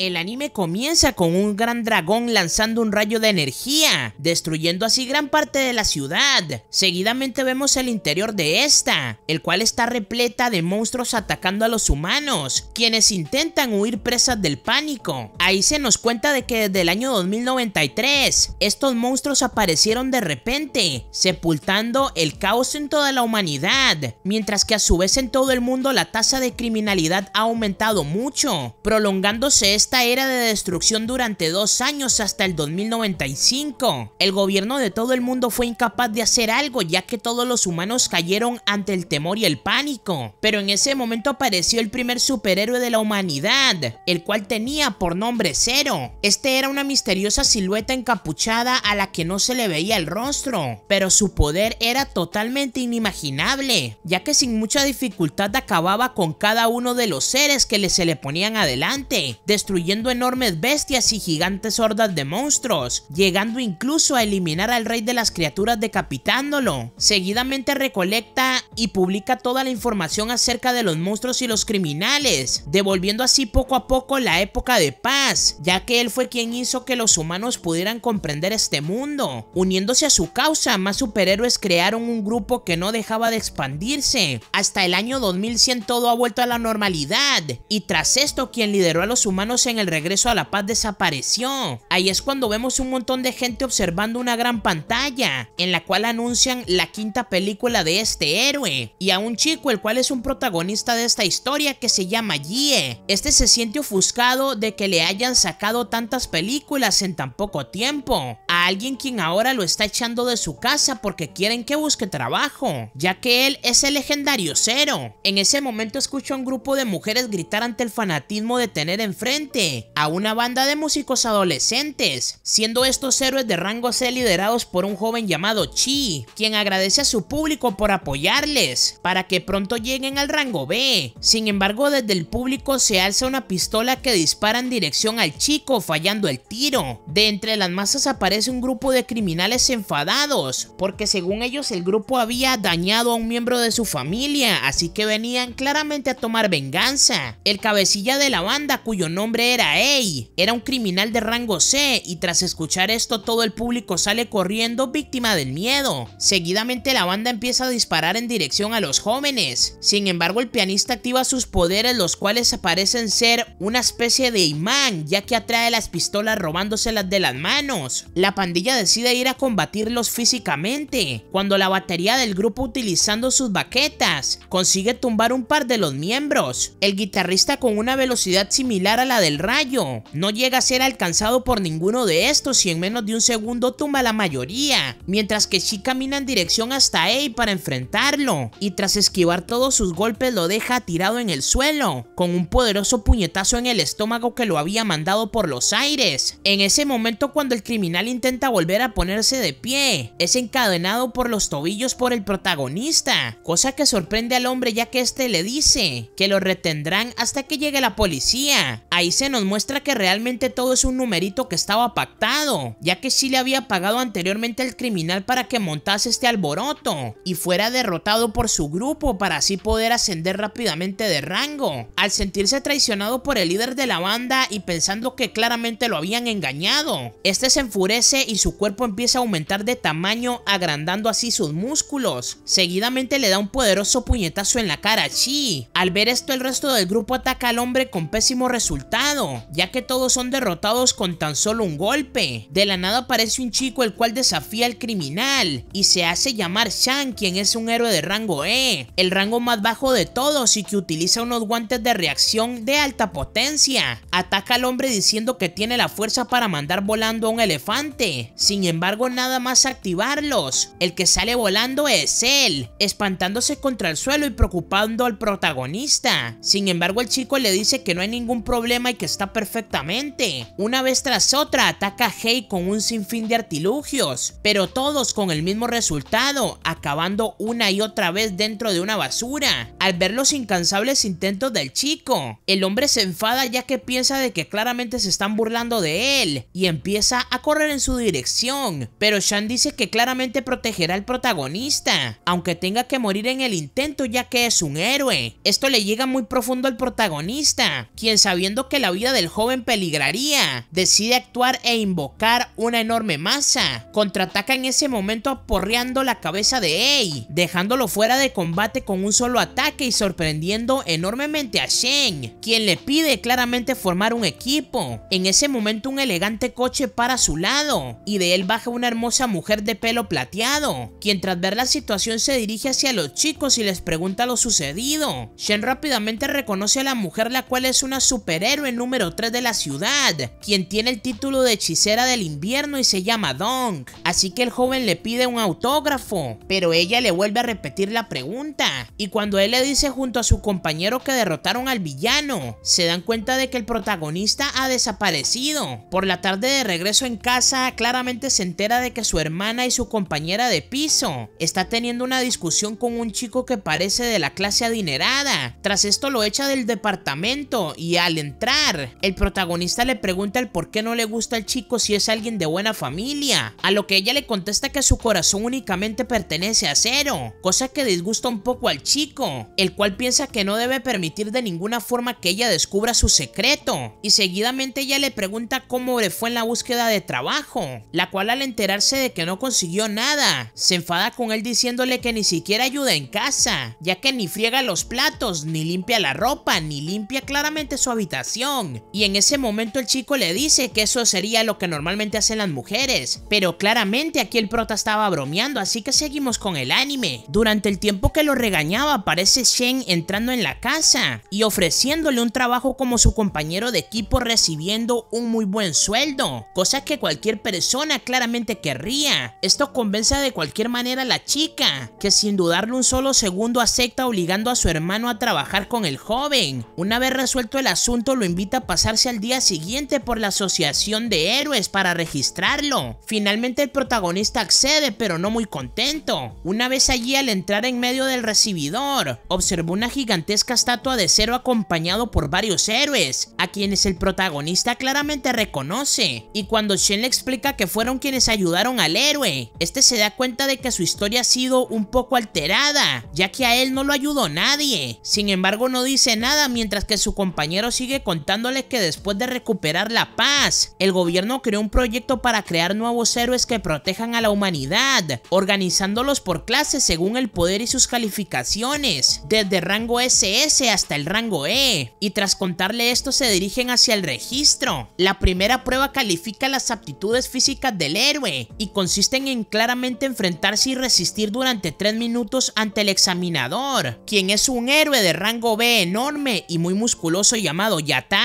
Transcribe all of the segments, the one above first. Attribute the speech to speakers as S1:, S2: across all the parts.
S1: El anime comienza con un gran dragón lanzando un rayo de energía, destruyendo así gran parte de la ciudad. Seguidamente vemos el interior de esta, el cual está repleta de monstruos atacando a los humanos, quienes intentan huir presas del pánico. Ahí se nos cuenta de que desde el año 2093, estos monstruos aparecieron de repente, sepultando el caos en toda la humanidad, mientras que a su vez en todo el mundo la tasa de criminalidad ha aumentado mucho, prolongándose este esta era de destrucción durante dos años hasta el 2095. El gobierno de todo el mundo fue incapaz de hacer algo ya que todos los humanos cayeron ante el temor y el pánico. Pero en ese momento apareció el primer superhéroe de la humanidad, el cual tenía por nombre Cero. Este era una misteriosa silueta encapuchada a la que no se le veía el rostro, pero su poder era totalmente inimaginable, ya que sin mucha dificultad acababa con cada uno de los seres que se le ponían adelante, destruyendo enormes bestias y gigantes hordas de monstruos, llegando incluso a eliminar al rey de las criaturas decapitándolo. Seguidamente recolecta y publica toda la información acerca de los monstruos y los criminales, devolviendo así poco a poco la época de paz, ya que él fue quien hizo que los humanos pudieran comprender este mundo. Uniéndose a su causa, más superhéroes crearon un grupo que no dejaba de expandirse. Hasta el año 2100 todo ha vuelto a la normalidad, y tras esto quien lideró a los humanos en el regreso a La Paz desapareció. Ahí es cuando vemos un montón de gente observando una gran pantalla, en la cual anuncian la quinta película de este héroe, y a un chico el cual es un protagonista de esta historia que se llama Jie. Este se siente ofuscado de que le hayan sacado tantas películas en tan poco tiempo, a alguien quien ahora lo está echando de su casa porque quieren que busque trabajo, ya que él es el legendario Cero. En ese momento escucho a un grupo de mujeres gritar ante el fanatismo de tener enfrente a una banda de músicos adolescentes, siendo estos héroes de rango C liderados por un joven llamado Chi, quien agradece a su público por apoyarles para que pronto lleguen al rango B. Sin embargo, desde el público se alza una pistola que dispara en dirección al chico, fallando el tiro. De entre las masas aparece un grupo de criminales enfadados, porque según ellos el grupo había dañado a un miembro de su familia, así que venían claramente a tomar venganza. El cabecilla de la banda, cuyo nombre era Ey, Era un criminal de rango C y tras escuchar esto todo el público sale corriendo víctima del miedo. Seguidamente la banda empieza a disparar en dirección a los jóvenes. Sin embargo el pianista activa sus poderes los cuales aparecen ser una especie de imán ya que atrae las pistolas robándoselas de las manos. La pandilla decide ir a combatirlos físicamente. Cuando la batería del grupo utilizando sus baquetas consigue tumbar un par de los miembros. El guitarrista con una velocidad similar a la de rayo. No llega a ser alcanzado por ninguno de estos y en menos de un segundo tumba la mayoría, mientras que Chi camina en dirección hasta Ei para enfrentarlo, y tras esquivar todos sus golpes lo deja tirado en el suelo, con un poderoso puñetazo en el estómago que lo había mandado por los aires. En ese momento cuando el criminal intenta volver a ponerse de pie, es encadenado por los tobillos por el protagonista, cosa que sorprende al hombre ya que este le dice que lo retendrán hasta que llegue la policía. Ahí nos muestra que realmente todo es un numerito que estaba pactado, ya que sí le había pagado anteriormente al criminal para que montase este alboroto y fuera derrotado por su grupo para así poder ascender rápidamente de rango. Al sentirse traicionado por el líder de la banda y pensando que claramente lo habían engañado, este se enfurece y su cuerpo empieza a aumentar de tamaño agrandando así sus músculos. Seguidamente le da un poderoso puñetazo en la cara a Chi. Al ver esto el resto del grupo ataca al hombre con pésimo resultado ya que todos son derrotados con tan solo un golpe. De la nada aparece un chico el cual desafía al criminal y se hace llamar Shang, quien es un héroe de rango E, el rango más bajo de todos y que utiliza unos guantes de reacción de alta potencia. Ataca al hombre diciendo que tiene la fuerza para mandar volando a un elefante. Sin embargo, nada más activarlos. El que sale volando es él, espantándose contra el suelo y preocupando al protagonista. Sin embargo, el chico le dice que no hay ningún problema y que está perfectamente. Una vez tras otra ataca a Hei con un sinfín de artilugios, pero todos con el mismo resultado, acabando una y otra vez dentro de una basura. Al ver los incansables intentos del chico, el hombre se enfada ya que piensa de que claramente se están burlando de él y empieza a correr en su dirección, pero Shan dice que claramente protegerá al protagonista, aunque tenga que morir en el intento ya que es un héroe. Esto le llega muy profundo al protagonista, quien sabiendo que la vida del joven peligraría. Decide actuar e invocar una enorme masa. Contraataca en ese momento aporreando la cabeza de Ei, dejándolo fuera de combate con un solo ataque y sorprendiendo enormemente a Shen, quien le pide claramente formar un equipo. En ese momento un elegante coche para su lado y de él baja una hermosa mujer de pelo plateado, quien tras ver la situación se dirige hacia los chicos y les pregunta lo sucedido. Shen rápidamente reconoce a la mujer la cual es una superhéroe número 3 de la ciudad, quien tiene el título de hechicera del invierno y se llama Donk, Así que el joven le pide un autógrafo, pero ella le vuelve a repetir la pregunta. Y cuando él le dice junto a su compañero que derrotaron al villano, se dan cuenta de que el protagonista ha desaparecido. Por la tarde de regreso en casa, claramente se entera de que su hermana y su compañera de piso está teniendo una discusión con un chico que parece de la clase adinerada. Tras esto lo echa del departamento y al entrar el protagonista le pregunta el por qué no le gusta al chico si es alguien de buena familia, a lo que ella le contesta que su corazón únicamente pertenece a Cero, cosa que disgusta un poco al chico, el cual piensa que no debe permitir de ninguna forma que ella descubra su secreto, y seguidamente ella le pregunta cómo le fue en la búsqueda de trabajo, la cual al enterarse de que no consiguió nada, se enfada con él diciéndole que ni siquiera ayuda en casa, ya que ni friega los platos, ni limpia la ropa, ni limpia claramente su habitación y en ese momento el chico le dice que eso sería lo que normalmente hacen las mujeres, pero claramente aquí el prota estaba bromeando, así que seguimos con el anime. Durante el tiempo que lo regañaba aparece Shen entrando en la casa y ofreciéndole un trabajo como su compañero de equipo recibiendo un muy buen sueldo, cosa que cualquier persona claramente querría. Esto convence de cualquier manera a la chica, que sin dudarlo un solo segundo acepta obligando a su hermano a trabajar con el joven. Una vez resuelto el asunto lo invita pasarse al día siguiente por la Asociación de Héroes para registrarlo. Finalmente el protagonista accede, pero no muy contento. Una vez allí al entrar en medio del recibidor, observó una gigantesca estatua de cero acompañado por varios héroes, a quienes el protagonista claramente reconoce. Y cuando Shen le explica que fueron quienes ayudaron al héroe, este se da cuenta de que su historia ha sido un poco alterada, ya que a él no lo ayudó nadie. Sin embargo no dice nada mientras que su compañero sigue contando que después de recuperar la paz, el gobierno creó un proyecto para crear nuevos héroes que protejan a la humanidad, organizándolos por clases según el poder y sus calificaciones, desde rango SS hasta el rango E, y tras contarle esto se dirigen hacia el registro. La primera prueba califica las aptitudes físicas del héroe, y consisten en claramente enfrentarse y resistir durante 3 minutos ante el examinador, quien es un héroe de rango B enorme y muy musculoso llamado Yata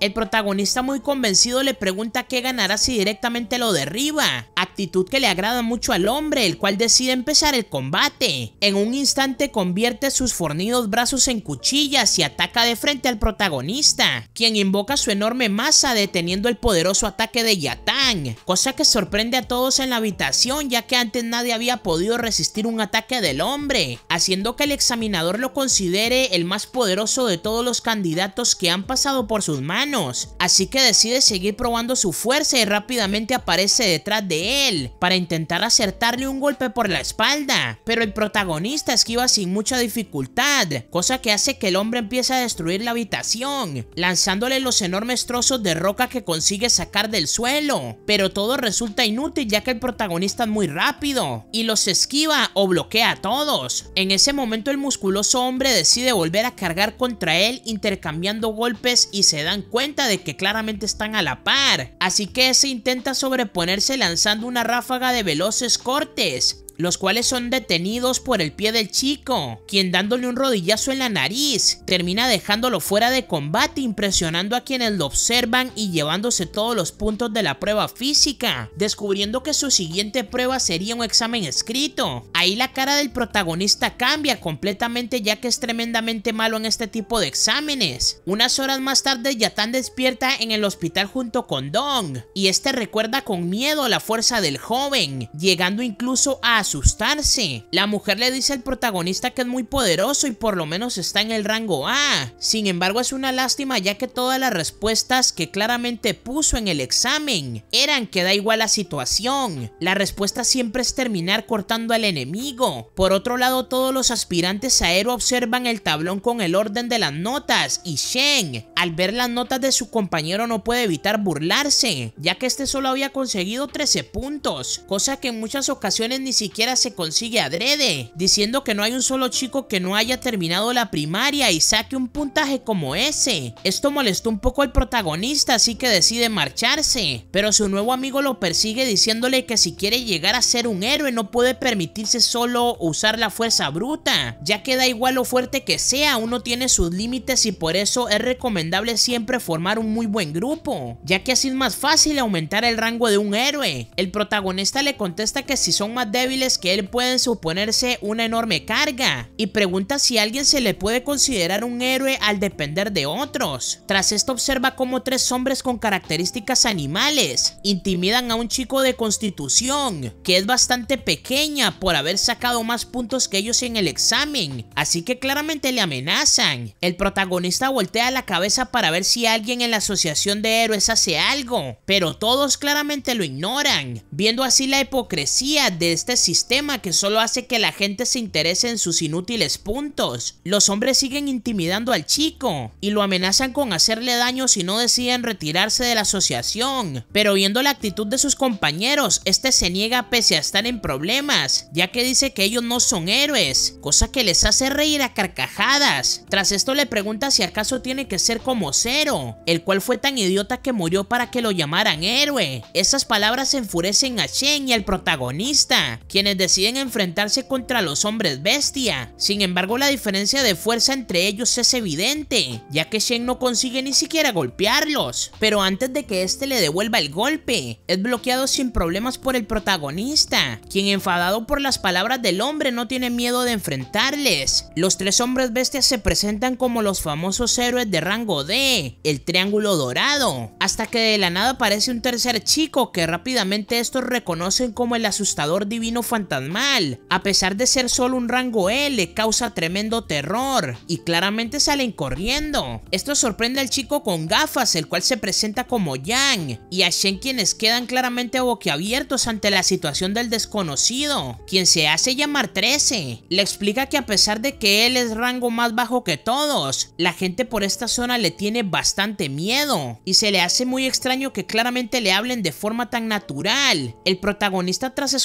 S1: el protagonista muy convencido le pregunta qué ganará si directamente lo derriba, actitud que le agrada mucho al hombre, el cual decide empezar el combate. En un instante convierte sus fornidos brazos en cuchillas y ataca de frente al protagonista, quien invoca su enorme masa deteniendo el poderoso ataque de Yatang, cosa que sorprende a todos en la habitación ya que antes nadie había podido resistir un ataque del hombre, haciendo que el examinador lo considere el más poderoso de todos los candidatos que han pasado por sus manos, así que decide seguir probando su fuerza y rápidamente aparece detrás de él para intentar acertarle un golpe por la espalda, pero el protagonista esquiva sin mucha dificultad, cosa que hace que el hombre empiece a destruir la habitación, lanzándole los enormes trozos de roca que consigue sacar del suelo, pero todo resulta inútil ya que el protagonista es muy rápido y los esquiva o bloquea a todos. En ese momento el musculoso hombre decide volver a cargar contra él intercambiando golpes y se dan cuenta de que claramente están a la par, así que ese intenta sobreponerse lanzando una ráfaga de veloces cortes, los cuales son detenidos por el pie del chico, quien dándole un rodillazo en la nariz, termina dejándolo fuera de combate impresionando a quienes lo observan y llevándose todos los puntos de la prueba física, descubriendo que su siguiente prueba sería un examen escrito. Ahí la cara del protagonista cambia completamente ya que es tremendamente malo en este tipo de exámenes. Unas horas más tarde Yatan despierta en el hospital junto con Dong, y este recuerda con miedo la fuerza del joven, llegando incluso a asustarse. La mujer le dice al protagonista que es muy poderoso y por lo menos está en el rango A. Sin embargo, es una lástima ya que todas las respuestas que claramente puso en el examen eran que da igual la situación. La respuesta siempre es terminar cortando al enemigo. Por otro lado, todos los aspirantes a héroe observan el tablón con el orden de las notas y Shen, al ver las notas de su compañero no puede evitar burlarse, ya que este solo había conseguido 13 puntos, cosa que en muchas ocasiones ni siquiera se consigue adrede, diciendo que no hay un solo chico que no haya terminado la primaria y saque un puntaje como ese. Esto molestó un poco al protagonista, así que decide marcharse, pero su nuevo amigo lo persigue diciéndole que si quiere llegar a ser un héroe no puede permitirse solo usar la fuerza bruta, ya que da igual lo fuerte que sea, uno tiene sus límites y por eso es recomendable siempre formar un muy buen grupo, ya que así es más fácil aumentar el rango de un héroe. El protagonista le contesta que si son más débiles que él pueden suponerse una enorme carga y pregunta si alguien se le puede considerar un héroe al depender de otros. Tras esto observa cómo tres hombres con características animales intimidan a un chico de constitución que es bastante pequeña por haber sacado más puntos que ellos en el examen, así que claramente le amenazan. El protagonista voltea la cabeza para ver si alguien en la asociación de héroes hace algo, pero todos claramente lo ignoran, viendo así la hipocresía de este sistema que solo hace que la gente se interese en sus inútiles puntos. Los hombres siguen intimidando al chico y lo amenazan con hacerle daño si no deciden retirarse de la asociación. Pero viendo la actitud de sus compañeros, este se niega pese a estar en problemas, ya que dice que ellos no son héroes, cosa que les hace reír a carcajadas. Tras esto le pregunta si acaso tiene que ser como Cero, el cual fue tan idiota que murió para que lo llamaran héroe. Esas palabras enfurecen a Shen y al protagonista, quien deciden enfrentarse contra los hombres bestia. Sin embargo, la diferencia de fuerza entre ellos es evidente, ya que Shen no consigue ni siquiera golpearlos. Pero antes de que este le devuelva el golpe, es bloqueado sin problemas por el protagonista, quien enfadado por las palabras del hombre no tiene miedo de enfrentarles. Los tres hombres bestias se presentan como los famosos héroes de rango D, el Triángulo Dorado, hasta que de la nada aparece un tercer chico que rápidamente estos reconocen como el asustador divino fantasmal. A pesar de ser solo un rango L, causa tremendo terror y claramente salen corriendo. Esto sorprende al chico con gafas, el cual se presenta como Yang, y a Shen quienes quedan claramente boquiabiertos ante la situación del desconocido, quien se hace llamar 13. Le explica que a pesar de que él es rango más bajo que todos, la gente por esta zona le tiene bastante miedo, y se le hace muy extraño que claramente le hablen de forma tan natural. El protagonista tras se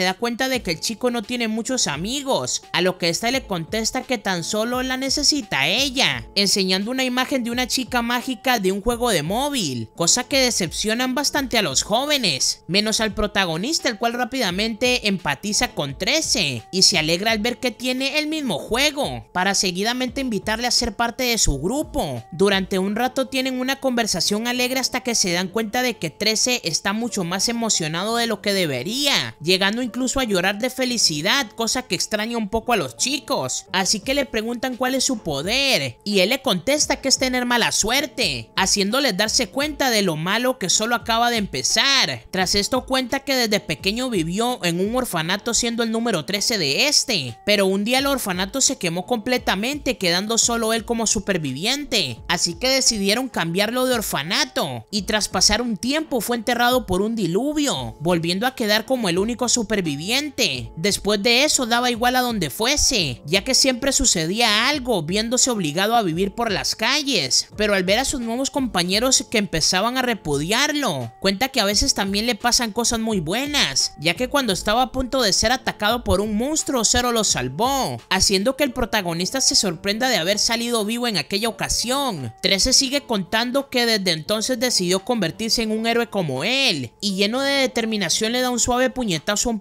S1: se da cuenta de que el chico no tiene muchos amigos, a lo que esta le contesta que tan solo la necesita ella, enseñando una imagen de una chica mágica de un juego de móvil, cosa que decepcionan bastante a los jóvenes, menos al protagonista el cual rápidamente empatiza con 13 y se alegra al ver que tiene el mismo juego, para seguidamente invitarle a ser parte de su grupo. Durante un rato tienen una conversación alegre hasta que se dan cuenta de que 13 está mucho más emocionado de lo que debería, llegando incluso a llorar de felicidad, cosa que extraña un poco a los chicos. Así que le preguntan cuál es su poder y él le contesta que es tener mala suerte, haciéndoles darse cuenta de lo malo que solo acaba de empezar. Tras esto cuenta que desde pequeño vivió en un orfanato siendo el número 13 de este, pero un día el orfanato se quemó completamente quedando solo él como superviviente, así que decidieron cambiarlo de orfanato y tras pasar un tiempo fue enterrado por un diluvio, volviendo a quedar como el único superviviente viviente, Después de eso daba igual a donde fuese, ya que siempre sucedía algo, viéndose obligado a vivir por las calles. Pero al ver a sus nuevos compañeros que empezaban a repudiarlo, cuenta que a veces también le pasan cosas muy buenas, ya que cuando estaba a punto de ser atacado por un monstruo, Cero lo salvó, haciendo que el protagonista se sorprenda de haber salido vivo en aquella ocasión. 13 sigue contando que desde entonces decidió convertirse en un héroe como él, y lleno de determinación le da un suave puñetazo a un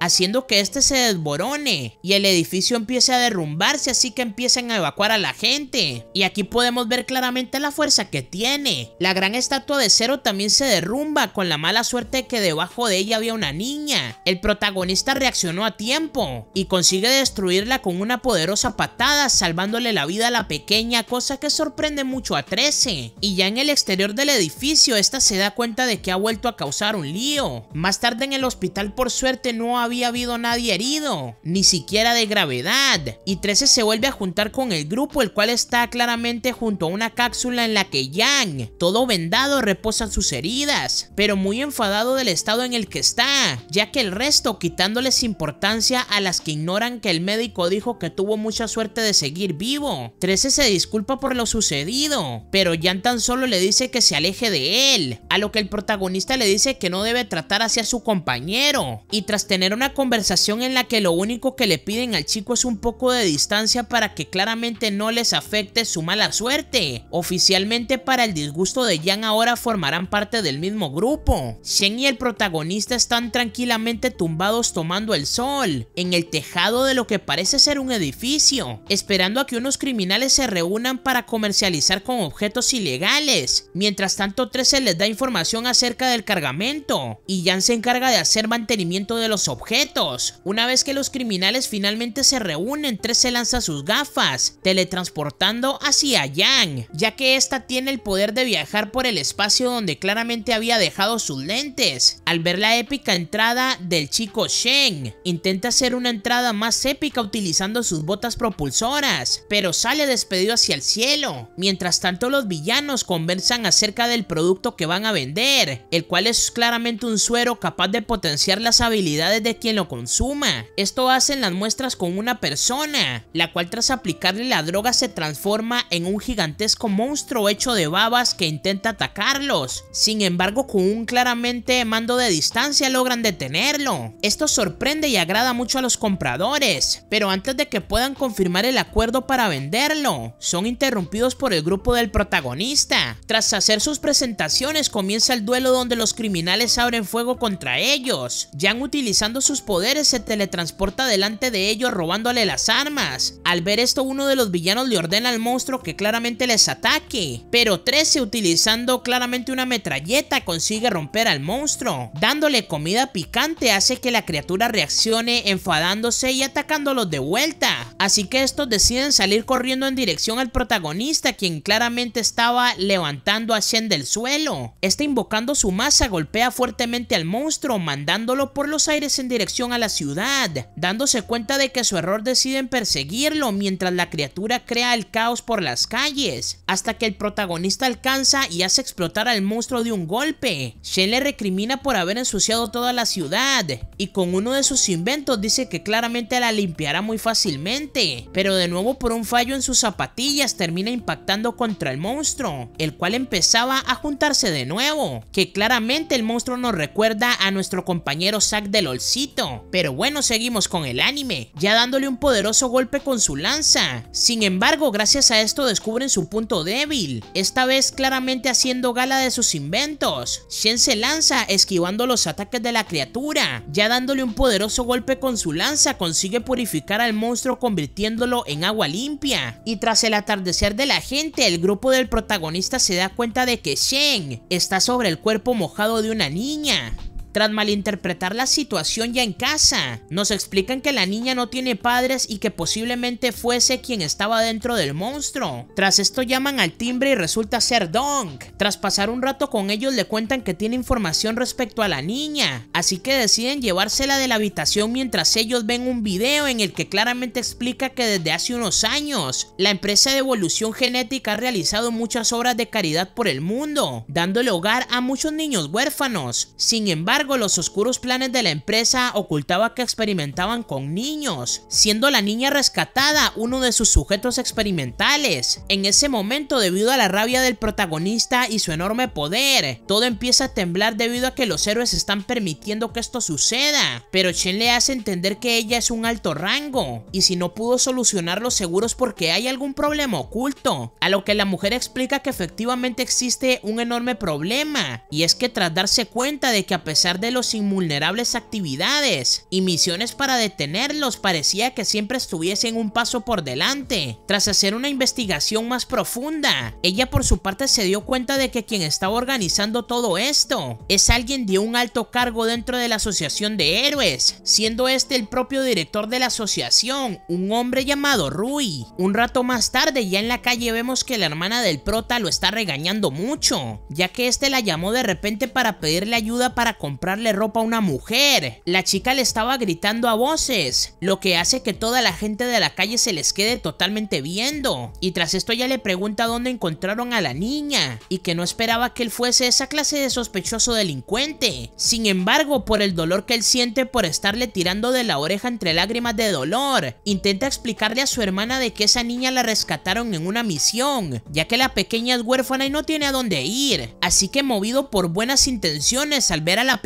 S1: haciendo que este se desborone y el edificio empiece a derrumbarse, así que empiecen a evacuar a la gente. Y aquí podemos ver claramente la fuerza que tiene. La gran estatua de Cero también se derrumba, con la mala suerte de que debajo de ella había una niña. El protagonista reaccionó a tiempo y consigue destruirla con una poderosa patada, salvándole la vida a la pequeña, cosa que sorprende mucho a 13. Y ya en el exterior del edificio, esta se da cuenta de que ha vuelto a causar un lío. Más tarde en el hospital por suerte no había habido nadie herido, ni siquiera de gravedad, y 13 se vuelve a juntar con el grupo, el cual está claramente junto a una cápsula en la que Yang, todo vendado, reposa sus heridas, pero muy enfadado del estado en el que está, ya que el resto quitándoles importancia a las que ignoran que el médico dijo que tuvo mucha suerte de seguir vivo. 13 se disculpa por lo sucedido, pero Yang tan solo le dice que se aleje de él, a lo que el protagonista le dice que no debe tratar hacia su compañero, y tras tener una conversación en la que lo único que le piden al chico es un poco de distancia para que claramente no les afecte su mala suerte. Oficialmente para el disgusto de Jan ahora formarán parte del mismo grupo. Shen y el protagonista están tranquilamente tumbados tomando el sol, en el tejado de lo que parece ser un edificio, esperando a que unos criminales se reúnan para comercializar con objetos ilegales. Mientras tanto 13 les da información acerca del cargamento y Jan se encarga de hacer mantenimiento de los objetos. Una vez que los criminales finalmente se reúnen, Tres se lanza sus gafas, teletransportando hacia Yang, ya que esta tiene el poder de viajar por el espacio donde claramente había dejado sus lentes. Al ver la épica entrada del chico Sheng intenta hacer una entrada más épica utilizando sus botas propulsoras, pero sale despedido hacia el cielo. Mientras tanto los villanos conversan acerca del producto que van a vender, el cual es claramente un suero capaz de potenciar las habilidades de quien lo consuma. Esto hacen las muestras con una persona, la cual tras aplicarle la droga se transforma en un gigantesco monstruo hecho de babas que intenta atacarlos. Sin embargo, con un claramente mando de distancia logran detenerlo. Esto sorprende y agrada mucho a los compradores, pero antes de que puedan confirmar el acuerdo para venderlo, son interrumpidos por el grupo del protagonista. Tras hacer sus presentaciones comienza el duelo donde los criminales abren fuego contra ellos utilizando sus poderes se teletransporta delante de ellos robándole las armas. Al ver esto uno de los villanos le ordena al monstruo que claramente les ataque, pero 13 utilizando claramente una metralleta consigue romper al monstruo. Dándole comida picante hace que la criatura reaccione enfadándose y atacándolos de vuelta. Así que estos deciden salir corriendo en dirección al protagonista quien claramente estaba levantando a Shen del suelo. Este invocando su masa golpea fuertemente al monstruo mandándolo por los aires en dirección a la ciudad. Dándose cuenta de que su error deciden perseguirlo mientras la criatura crea el caos por las calles, hasta que el protagonista alcanza y hace explotar al monstruo de un golpe. Shen le recrimina por haber ensuciado toda la ciudad y con uno de sus inventos dice que claramente la limpiará muy fácilmente, pero de nuevo por un fallo en sus zapatillas termina impactando contra el monstruo, el cual empezaba a juntarse de nuevo, que claramente el monstruo nos recuerda a nuestro compañero sac del olcito. Pero bueno, seguimos con el anime, ya dándole un poderoso golpe con su lanza. Sin embargo, gracias a esto descubren su punto débil, esta vez claramente haciendo gala de sus inventos. Shen se lanza esquivando los ataques de la criatura, ya dándole un poderoso golpe con su lanza consigue purificar al monstruo convirtiéndolo en agua limpia. Y tras el atardecer de la gente, el grupo del protagonista se da cuenta de que Shen está sobre el cuerpo mojado de una niña tras malinterpretar la situación ya en casa. Nos explican que la niña no tiene padres y que posiblemente fuese quien estaba dentro del monstruo. Tras esto llaman al timbre y resulta ser Donk. Tras pasar un rato con ellos le cuentan que tiene información respecto a la niña, así que deciden llevársela de la habitación mientras ellos ven un video en el que claramente explica que desde hace unos años la empresa de evolución genética ha realizado muchas obras de caridad por el mundo, dándole hogar a muchos niños huérfanos. Sin embargo, los oscuros planes de la empresa ocultaba que experimentaban con niños, siendo la niña rescatada uno de sus sujetos experimentales. En ese momento, debido a la rabia del protagonista y su enorme poder, todo empieza a temblar debido a que los héroes están permitiendo que esto suceda, pero Chen le hace entender que ella es un alto rango, y si no pudo solucionarlo seguro es porque hay algún problema oculto, a lo que la mujer explica que efectivamente existe un enorme problema, y es que tras darse cuenta de que a pesar de los invulnerables actividades y misiones para detenerlos, parecía que siempre estuviesen un paso por delante. Tras hacer una investigación más profunda, ella por su parte se dio cuenta de que quien estaba organizando todo esto es alguien de un alto cargo dentro de la Asociación de Héroes, siendo este el propio director de la asociación, un hombre llamado Rui. Un rato más tarde, ya en la calle vemos que la hermana del prota lo está regañando mucho, ya que este la llamó de repente para pedirle ayuda para comprar comprarle ropa a una mujer. La chica le estaba gritando a voces, lo que hace que toda la gente de la calle se les quede totalmente viendo. Y tras esto ya le pregunta dónde encontraron a la niña y que no esperaba que él fuese esa clase de sospechoso delincuente. Sin embargo, por el dolor que él siente por estarle tirando de la oreja entre lágrimas de dolor, intenta explicarle a su hermana de que esa niña la rescataron en una misión, ya que la pequeña es huérfana y no tiene a dónde ir. Así que movido por buenas intenciones al ver a la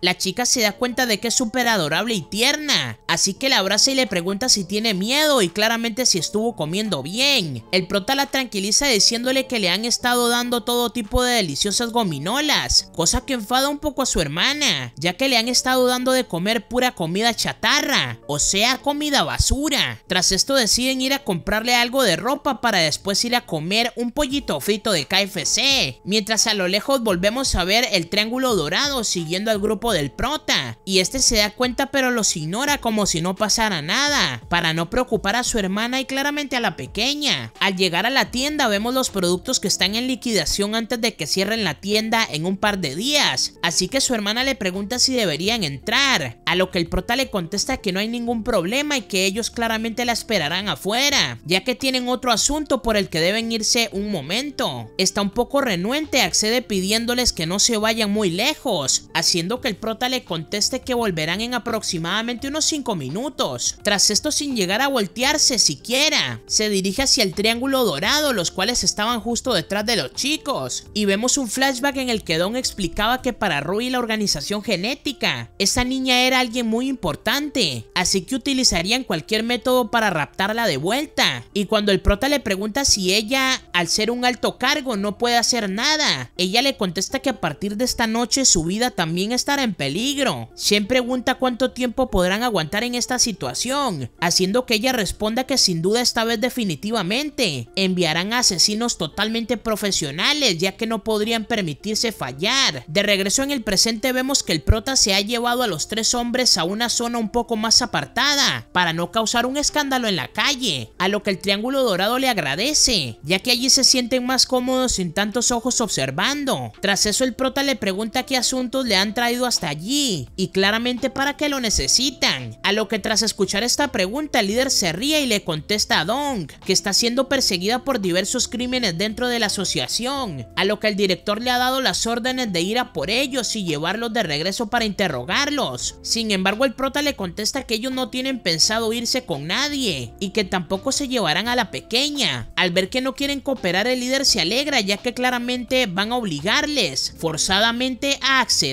S1: la chica se da cuenta de que es súper adorable y tierna, así que la abraza y le pregunta si tiene miedo y claramente si estuvo comiendo bien. El prota la tranquiliza diciéndole que le han estado dando todo tipo de deliciosas gominolas, cosa que enfada un poco a su hermana, ya que le han estado dando de comer pura comida chatarra, o sea, comida basura. Tras esto deciden ir a comprarle algo de ropa para después ir a comer un pollito frito de KFC, mientras a lo lejos volvemos a ver el triángulo dorado Siguiendo al grupo del prota y este se da cuenta pero los ignora como si no pasara nada para no preocupar a su hermana y claramente a la pequeña. Al llegar a la tienda vemos los productos que están en liquidación antes de que cierren la tienda en un par de días, así que su hermana le pregunta si deberían entrar, a lo que el prota le contesta que no hay ningún problema y que ellos claramente la esperarán afuera, ya que tienen otro asunto por el que deben irse un momento. Está un poco renuente, accede pidiéndoles que no se vayan muy lejos, haciendo que el prota le conteste que volverán en aproximadamente unos 5 minutos. Tras esto sin llegar a voltearse siquiera, se dirige hacia el triángulo dorado, los cuales estaban justo detrás de los chicos. Y vemos un flashback en el que Don explicaba que para Rui la organización genética, esa niña era alguien muy importante, así que utilizarían cualquier método para raptarla de vuelta. Y cuando el prota le pregunta si ella, al ser un alto cargo, no puede hacer nada, ella le contesta que a partir de esta noche su vida también estará en peligro. Shen pregunta cuánto tiempo podrán aguantar en esta situación, haciendo que ella responda que sin duda esta vez definitivamente enviarán a asesinos totalmente profesionales ya que no podrían permitirse fallar. De regreso en el presente vemos que el prota se ha llevado a los tres hombres a una zona un poco más apartada para no causar un escándalo en la calle, a lo que el Triángulo Dorado le agradece, ya que allí se sienten más cómodos sin tantos ojos observando. Tras eso el prota le pregunta qué asunto le han traído hasta allí y claramente para que lo necesitan. A lo que tras escuchar esta pregunta el líder se ríe y le contesta a Dong que está siendo perseguida por diversos crímenes dentro de la asociación, a lo que el director le ha dado las órdenes de ir a por ellos y llevarlos de regreso para interrogarlos. Sin embargo el prota le contesta que ellos no tienen pensado irse con nadie y que tampoco se llevarán a la pequeña. Al ver que no quieren cooperar el líder se alegra ya que claramente van a obligarles forzadamente a acceder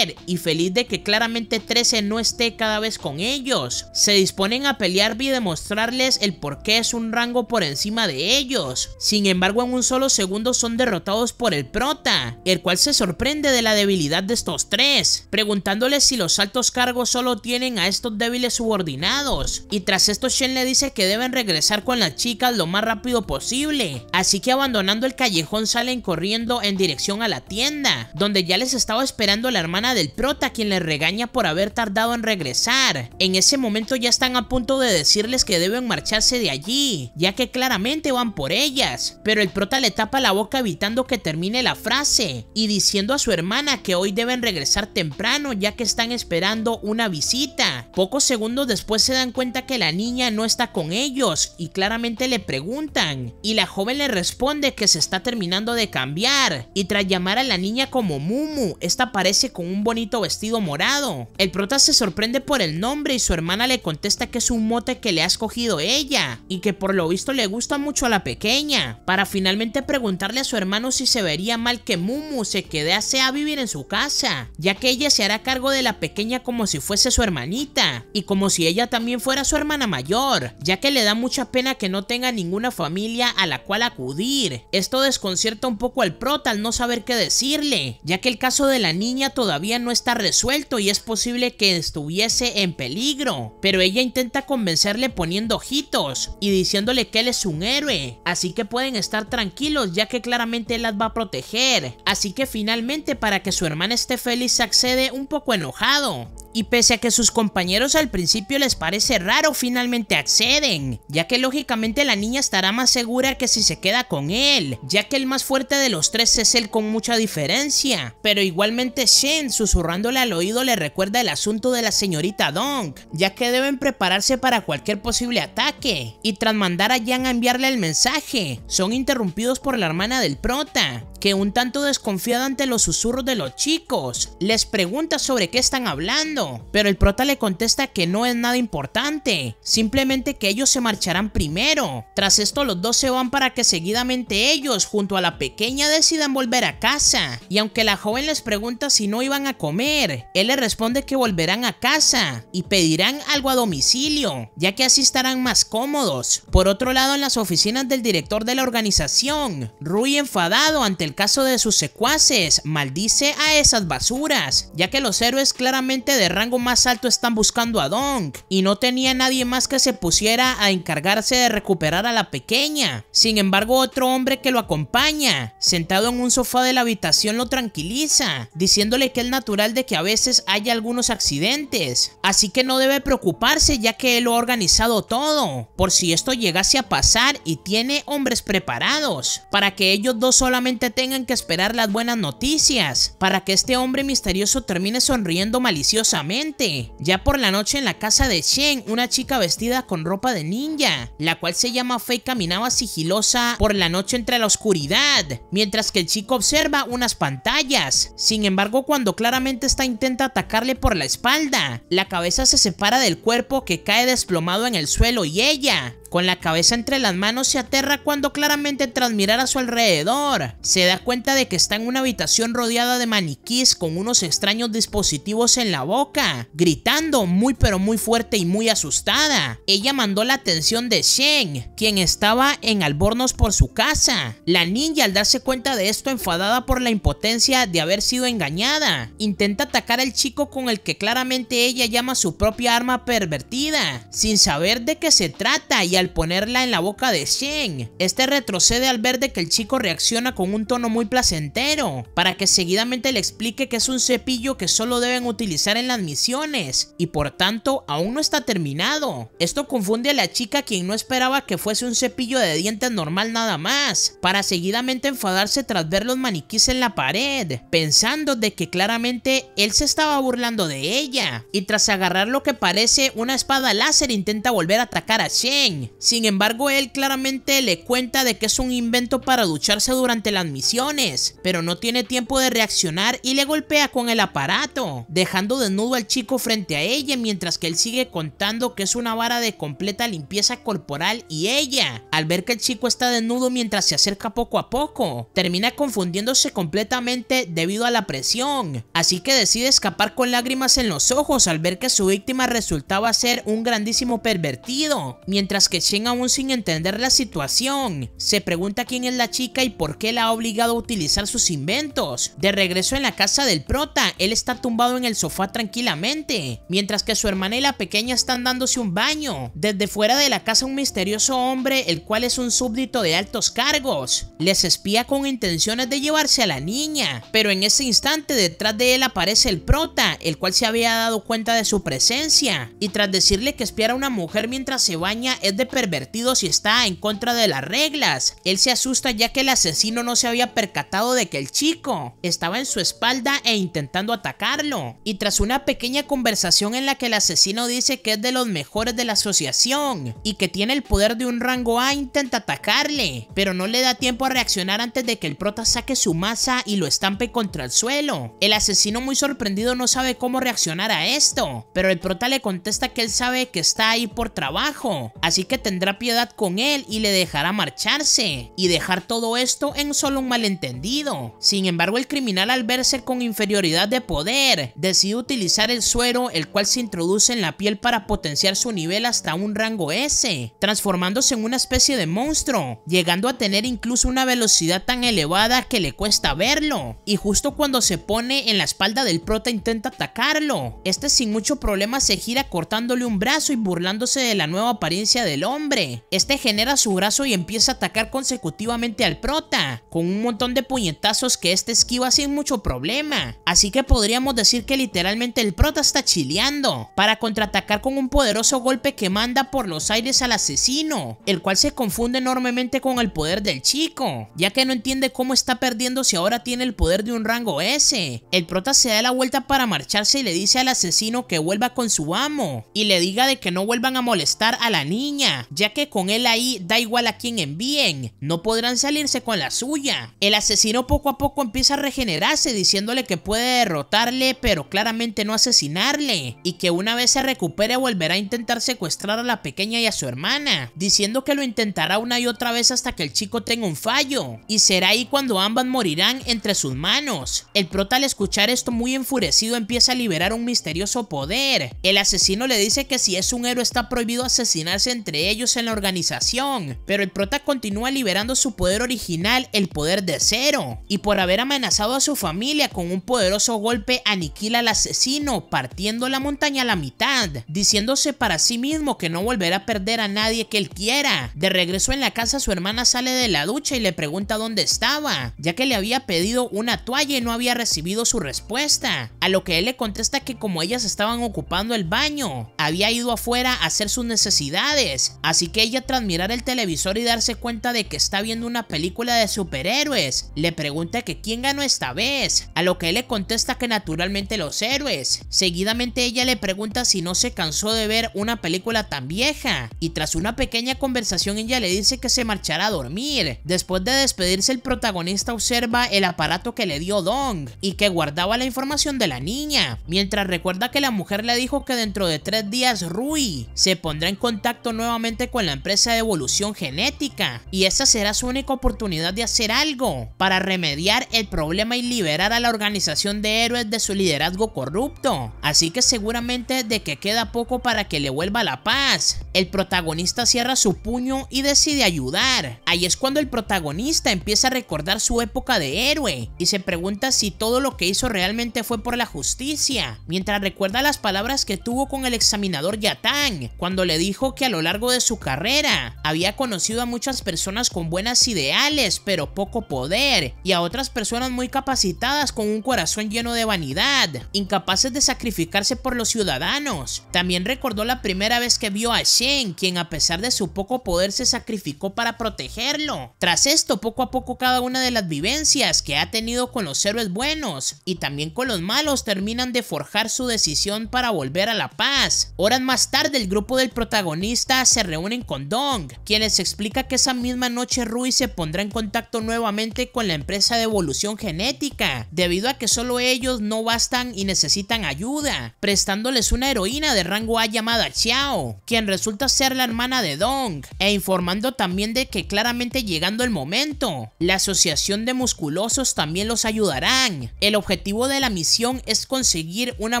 S1: y feliz de que claramente 13 no esté cada vez con ellos. Se disponen a pelear y demostrarles el por qué es un rango por encima de ellos. Sin embargo en un solo segundo son derrotados por el prota, el cual se sorprende de la debilidad de estos tres, preguntándoles si los altos cargos solo tienen a estos débiles subordinados. Y tras esto Shen le dice que deben regresar con las chicas lo más rápido posible, así que abandonando el callejón salen corriendo en dirección a la tienda, donde ya les estaba esperando la hermana del prota quien le regaña por haber tardado en regresar. En ese momento ya están a punto de decirles que deben marcharse de allí, ya que claramente van por ellas, pero el prota le tapa la boca evitando que termine la frase y diciendo a su hermana que hoy deben regresar temprano ya que están esperando una visita. Pocos segundos después se dan cuenta que la niña no está con ellos y claramente le preguntan y la joven le responde que se está terminando de cambiar y tras llamar a la niña como Mumu, esta parece con un bonito vestido morado. El prota se sorprende por el nombre y su hermana le contesta que es un mote que le ha escogido ella y que por lo visto le gusta mucho a la pequeña, para finalmente preguntarle a su hermano si se vería mal que Mumu se quedase a vivir en su casa, ya que ella se hará cargo de la pequeña como si fuese su hermanita y como si ella también fuera su hermana mayor, ya que le da mucha pena que no tenga ninguna familia a la cual acudir. Esto desconcierta un poco al prota al no saber qué decirle, ya que el caso de la niña todavía no está resuelto y es posible que estuviese en peligro, pero ella intenta convencerle poniendo ojitos y diciéndole que él es un héroe, así que pueden estar tranquilos ya que claramente él las va a proteger, así que finalmente para que su hermana esté feliz se accede un poco enojado, y pese a que sus compañeros al principio les parece raro, finalmente acceden, ya que lógicamente la niña estará más segura que si se queda con él, ya que el más fuerte de los tres es él con mucha diferencia, pero igualmente Shen susurrándole al oído le recuerda el asunto de la señorita Dong, ya que deben prepararse para cualquier posible ataque, y tras mandar a Yang a enviarle el mensaje, son interrumpidos por la hermana del prota, que un tanto desconfiada ante los susurros de los chicos. Les pregunta sobre qué están hablando, pero el prota le contesta que no es nada importante, simplemente que ellos se marcharán primero. Tras esto los dos se van para que seguidamente ellos junto a la pequeña decidan volver a casa, y aunque la joven les pregunta si no iban a comer, él le responde que volverán a casa y pedirán algo a domicilio, ya que así estarán más cómodos. Por otro lado, en las oficinas del director de la organización, Rui enfadado ante el caso de sus secuaces, maldice a esas basuras, ya que los héroes claramente de rango más alto están buscando a Donk, y no tenía nadie más que se pusiera a encargarse de recuperar a la pequeña. Sin embargo, otro hombre que lo acompaña, sentado en un sofá de la habitación, lo tranquiliza, diciéndole que es natural de que a veces haya algunos accidentes, así que no debe preocuparse ya que él lo ha organizado todo, por si esto llegase a pasar y tiene hombres preparados, para que ellos dos solamente tengan que esperar las buenas noticias para que este hombre misterioso termine sonriendo maliciosamente. Ya por la noche en la casa de Shen, una chica vestida con ropa de ninja, la cual se llama Fei caminaba sigilosa por la noche entre la oscuridad, mientras que el chico observa unas pantallas. Sin embargo, cuando claramente está, intenta atacarle por la espalda, la cabeza se separa del cuerpo que cae desplomado en el suelo y ella con la cabeza entre las manos se aterra cuando claramente tras mirar a su alrededor, se da cuenta de que está en una habitación rodeada de maniquís con unos extraños dispositivos en la boca, gritando muy pero muy fuerte y muy asustada. Ella mandó la atención de Shen, quien estaba en albornos por su casa. La ninja al darse cuenta de esto enfadada por la impotencia de haber sido engañada, intenta atacar al chico con el que claramente ella llama su propia arma pervertida, sin saber de qué se trata y al ponerla en la boca de Shen. Este retrocede al ver de que el chico reacciona con un tono muy placentero, para que seguidamente le explique que es un cepillo que solo deben utilizar en las misiones, y por tanto aún no está terminado. Esto confunde a la chica quien no esperaba que fuese un cepillo de dientes normal nada más, para seguidamente enfadarse tras ver los maniquís en la pared, pensando de que claramente él se estaba burlando de ella, y tras agarrar lo que parece una espada láser intenta volver a atacar a Shen, sin embargo, él claramente le cuenta de que es un invento para ducharse durante las misiones, pero no tiene tiempo de reaccionar y le golpea con el aparato, dejando desnudo al chico frente a ella mientras que él sigue contando que es una vara de completa limpieza corporal y ella, al ver que el chico está desnudo mientras se acerca poco a poco, termina confundiéndose completamente debido a la presión, así que decide escapar con lágrimas en los ojos al ver que su víctima resultaba ser un grandísimo pervertido, mientras que Shen aún sin entender la situación. Se pregunta quién es la chica y por qué la ha obligado a utilizar sus inventos. De regreso en la casa del prota, él está tumbado en el sofá tranquilamente, mientras que su hermana y la pequeña están dándose un baño. Desde fuera de la casa un misterioso hombre, el cual es un súbdito de altos cargos, les espía con intenciones de llevarse a la niña, pero en ese instante detrás de él aparece el prota, el cual se había dado cuenta de su presencia, y tras decirle que espiara a una mujer mientras se baña es de pervertido si está en contra de las reglas. Él se asusta ya que el asesino no se había percatado de que el chico estaba en su espalda e intentando atacarlo. Y tras una pequeña conversación en la que el asesino dice que es de los mejores de la asociación y que tiene el poder de un rango A, intenta atacarle, pero no le da tiempo a reaccionar antes de que el prota saque su masa y lo estampe contra el suelo. El asesino muy sorprendido no sabe cómo reaccionar a esto, pero el prota le contesta que él sabe que está ahí por trabajo, así que tendrá piedad con él y le dejará marcharse, y dejar todo esto en solo un malentendido. Sin embargo, el criminal al verse con inferioridad de poder, decide utilizar el suero, el cual se introduce en la piel para potenciar su nivel hasta un rango S, transformándose en una especie de monstruo, llegando a tener incluso una velocidad tan elevada que le cuesta verlo, y justo cuando se pone en la espalda del prota intenta atacarlo. Este sin mucho problema se gira cortándole un brazo y burlándose de la nueva apariencia del hombre. Este genera su brazo y empieza a atacar consecutivamente al prota, con un montón de puñetazos que este esquiva sin mucho problema. Así que podríamos decir que literalmente el prota está chileando, para contraatacar con un poderoso golpe que manda por los aires al asesino, el cual se confunde enormemente con el poder del chico, ya que no entiende cómo está perdiendo si ahora tiene el poder de un rango S. El prota se da la vuelta para marcharse y le dice al asesino que vuelva con su amo, y le diga de que no vuelvan a molestar a la niña, ya que con él ahí da igual a quien envíen, no podrán salirse con la suya. El asesino poco a poco empieza a regenerarse diciéndole que puede derrotarle pero claramente no asesinarle y que una vez se recupere volverá a intentar secuestrar a la pequeña y a su hermana, diciendo que lo intentará una y otra vez hasta que el chico tenga un fallo y será ahí cuando ambas morirán entre sus manos. El prota al escuchar esto muy enfurecido empieza a liberar un misterioso poder. El asesino le dice que si es un héroe está prohibido asesinarse entre ellos en la organización, pero el prota continúa liberando su poder original, el poder de cero, y por haber amenazado a su familia con un poderoso golpe aniquila al asesino, partiendo la montaña a la mitad, diciéndose para sí mismo que no volverá a perder a nadie que él quiera. De regreso en la casa su hermana sale de la ducha y le pregunta dónde estaba, ya que le había pedido una toalla y no había recibido su respuesta, a lo que él le contesta que como ellas estaban ocupando el baño, había ido afuera a hacer sus necesidades así que ella tras mirar el televisor y darse cuenta de que está viendo una película de superhéroes, le pregunta que quién ganó esta vez, a lo que él le contesta que naturalmente los héroes. Seguidamente ella le pregunta si no se cansó de ver una película tan vieja, y tras una pequeña conversación ella le dice que se marchará a dormir. Después de despedirse el protagonista observa el aparato que le dio Dong, y que guardaba la información de la niña, mientras recuerda que la mujer le dijo que dentro de tres días Rui se pondrá en contacto nuevamente con la empresa de evolución genética y esa será su única oportunidad de hacer algo para remediar el problema y liberar a la organización de héroes de su liderazgo corrupto. Así que seguramente de que queda poco para que le vuelva la paz. El protagonista cierra su puño y decide ayudar. Ahí es cuando el protagonista empieza a recordar su época de héroe y se pregunta si todo lo que hizo realmente fue por la justicia, mientras recuerda las palabras que tuvo con el examinador Yatang cuando le dijo que a lo largo de su carrera. Había conocido a muchas personas con buenas ideales, pero poco poder, y a otras personas muy capacitadas con un corazón lleno de vanidad, incapaces de sacrificarse por los ciudadanos. También recordó la primera vez que vio a Shen, quien a pesar de su poco poder se sacrificó para protegerlo. Tras esto, poco a poco cada una de las vivencias que ha tenido con los héroes buenos y también con los malos terminan de forjar su decisión para volver a la paz. Horas más tarde, el grupo del protagonista se reúnen con Dong, quien les explica que esa misma noche Rui se pondrá en contacto nuevamente con la empresa de evolución genética, debido a que solo ellos no bastan y necesitan ayuda, prestándoles una heroína de rango A llamada Xiao, quien resulta ser la hermana de Dong, e informando también de que claramente llegando el momento, la asociación de musculosos también los ayudarán. El objetivo de la misión es conseguir una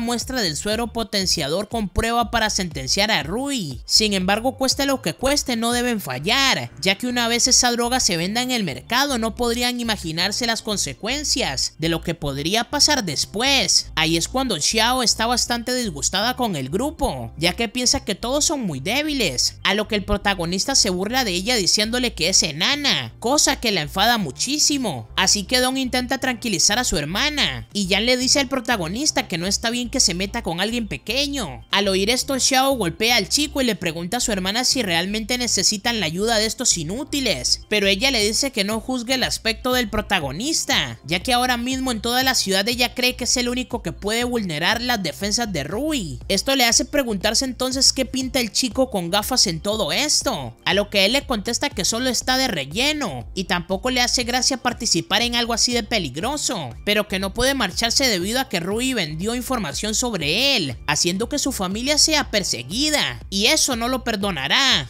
S1: muestra del suero potenciador con prueba para sentenciar a Rui, sin embargo cuesta cueste lo que cueste, no deben fallar, ya que una vez esa droga se venda en el mercado no podrían imaginarse las consecuencias de lo que podría pasar después. Ahí es cuando Xiao está bastante disgustada con el grupo, ya que piensa que todos son muy débiles, a lo que el protagonista se burla de ella diciéndole que es enana, cosa que la enfada muchísimo. Así que Don intenta tranquilizar a su hermana, y ya le dice al protagonista que no está bien que se meta con alguien pequeño. Al oír esto, Xiao golpea al chico y le pregunta a su hermana si realmente necesitan la ayuda de estos inútiles, pero ella le dice que no juzgue el aspecto del protagonista, ya que ahora mismo en toda la ciudad ella cree que es el único que puede vulnerar las defensas de Rui. Esto le hace preguntarse entonces qué pinta el chico con gafas en todo esto, a lo que él le contesta que solo está de relleno y tampoco le hace gracia participar en algo así de peligroso, pero que no puede marcharse debido a que Rui vendió información sobre él, haciendo que su familia sea perseguida, y eso no lo perdona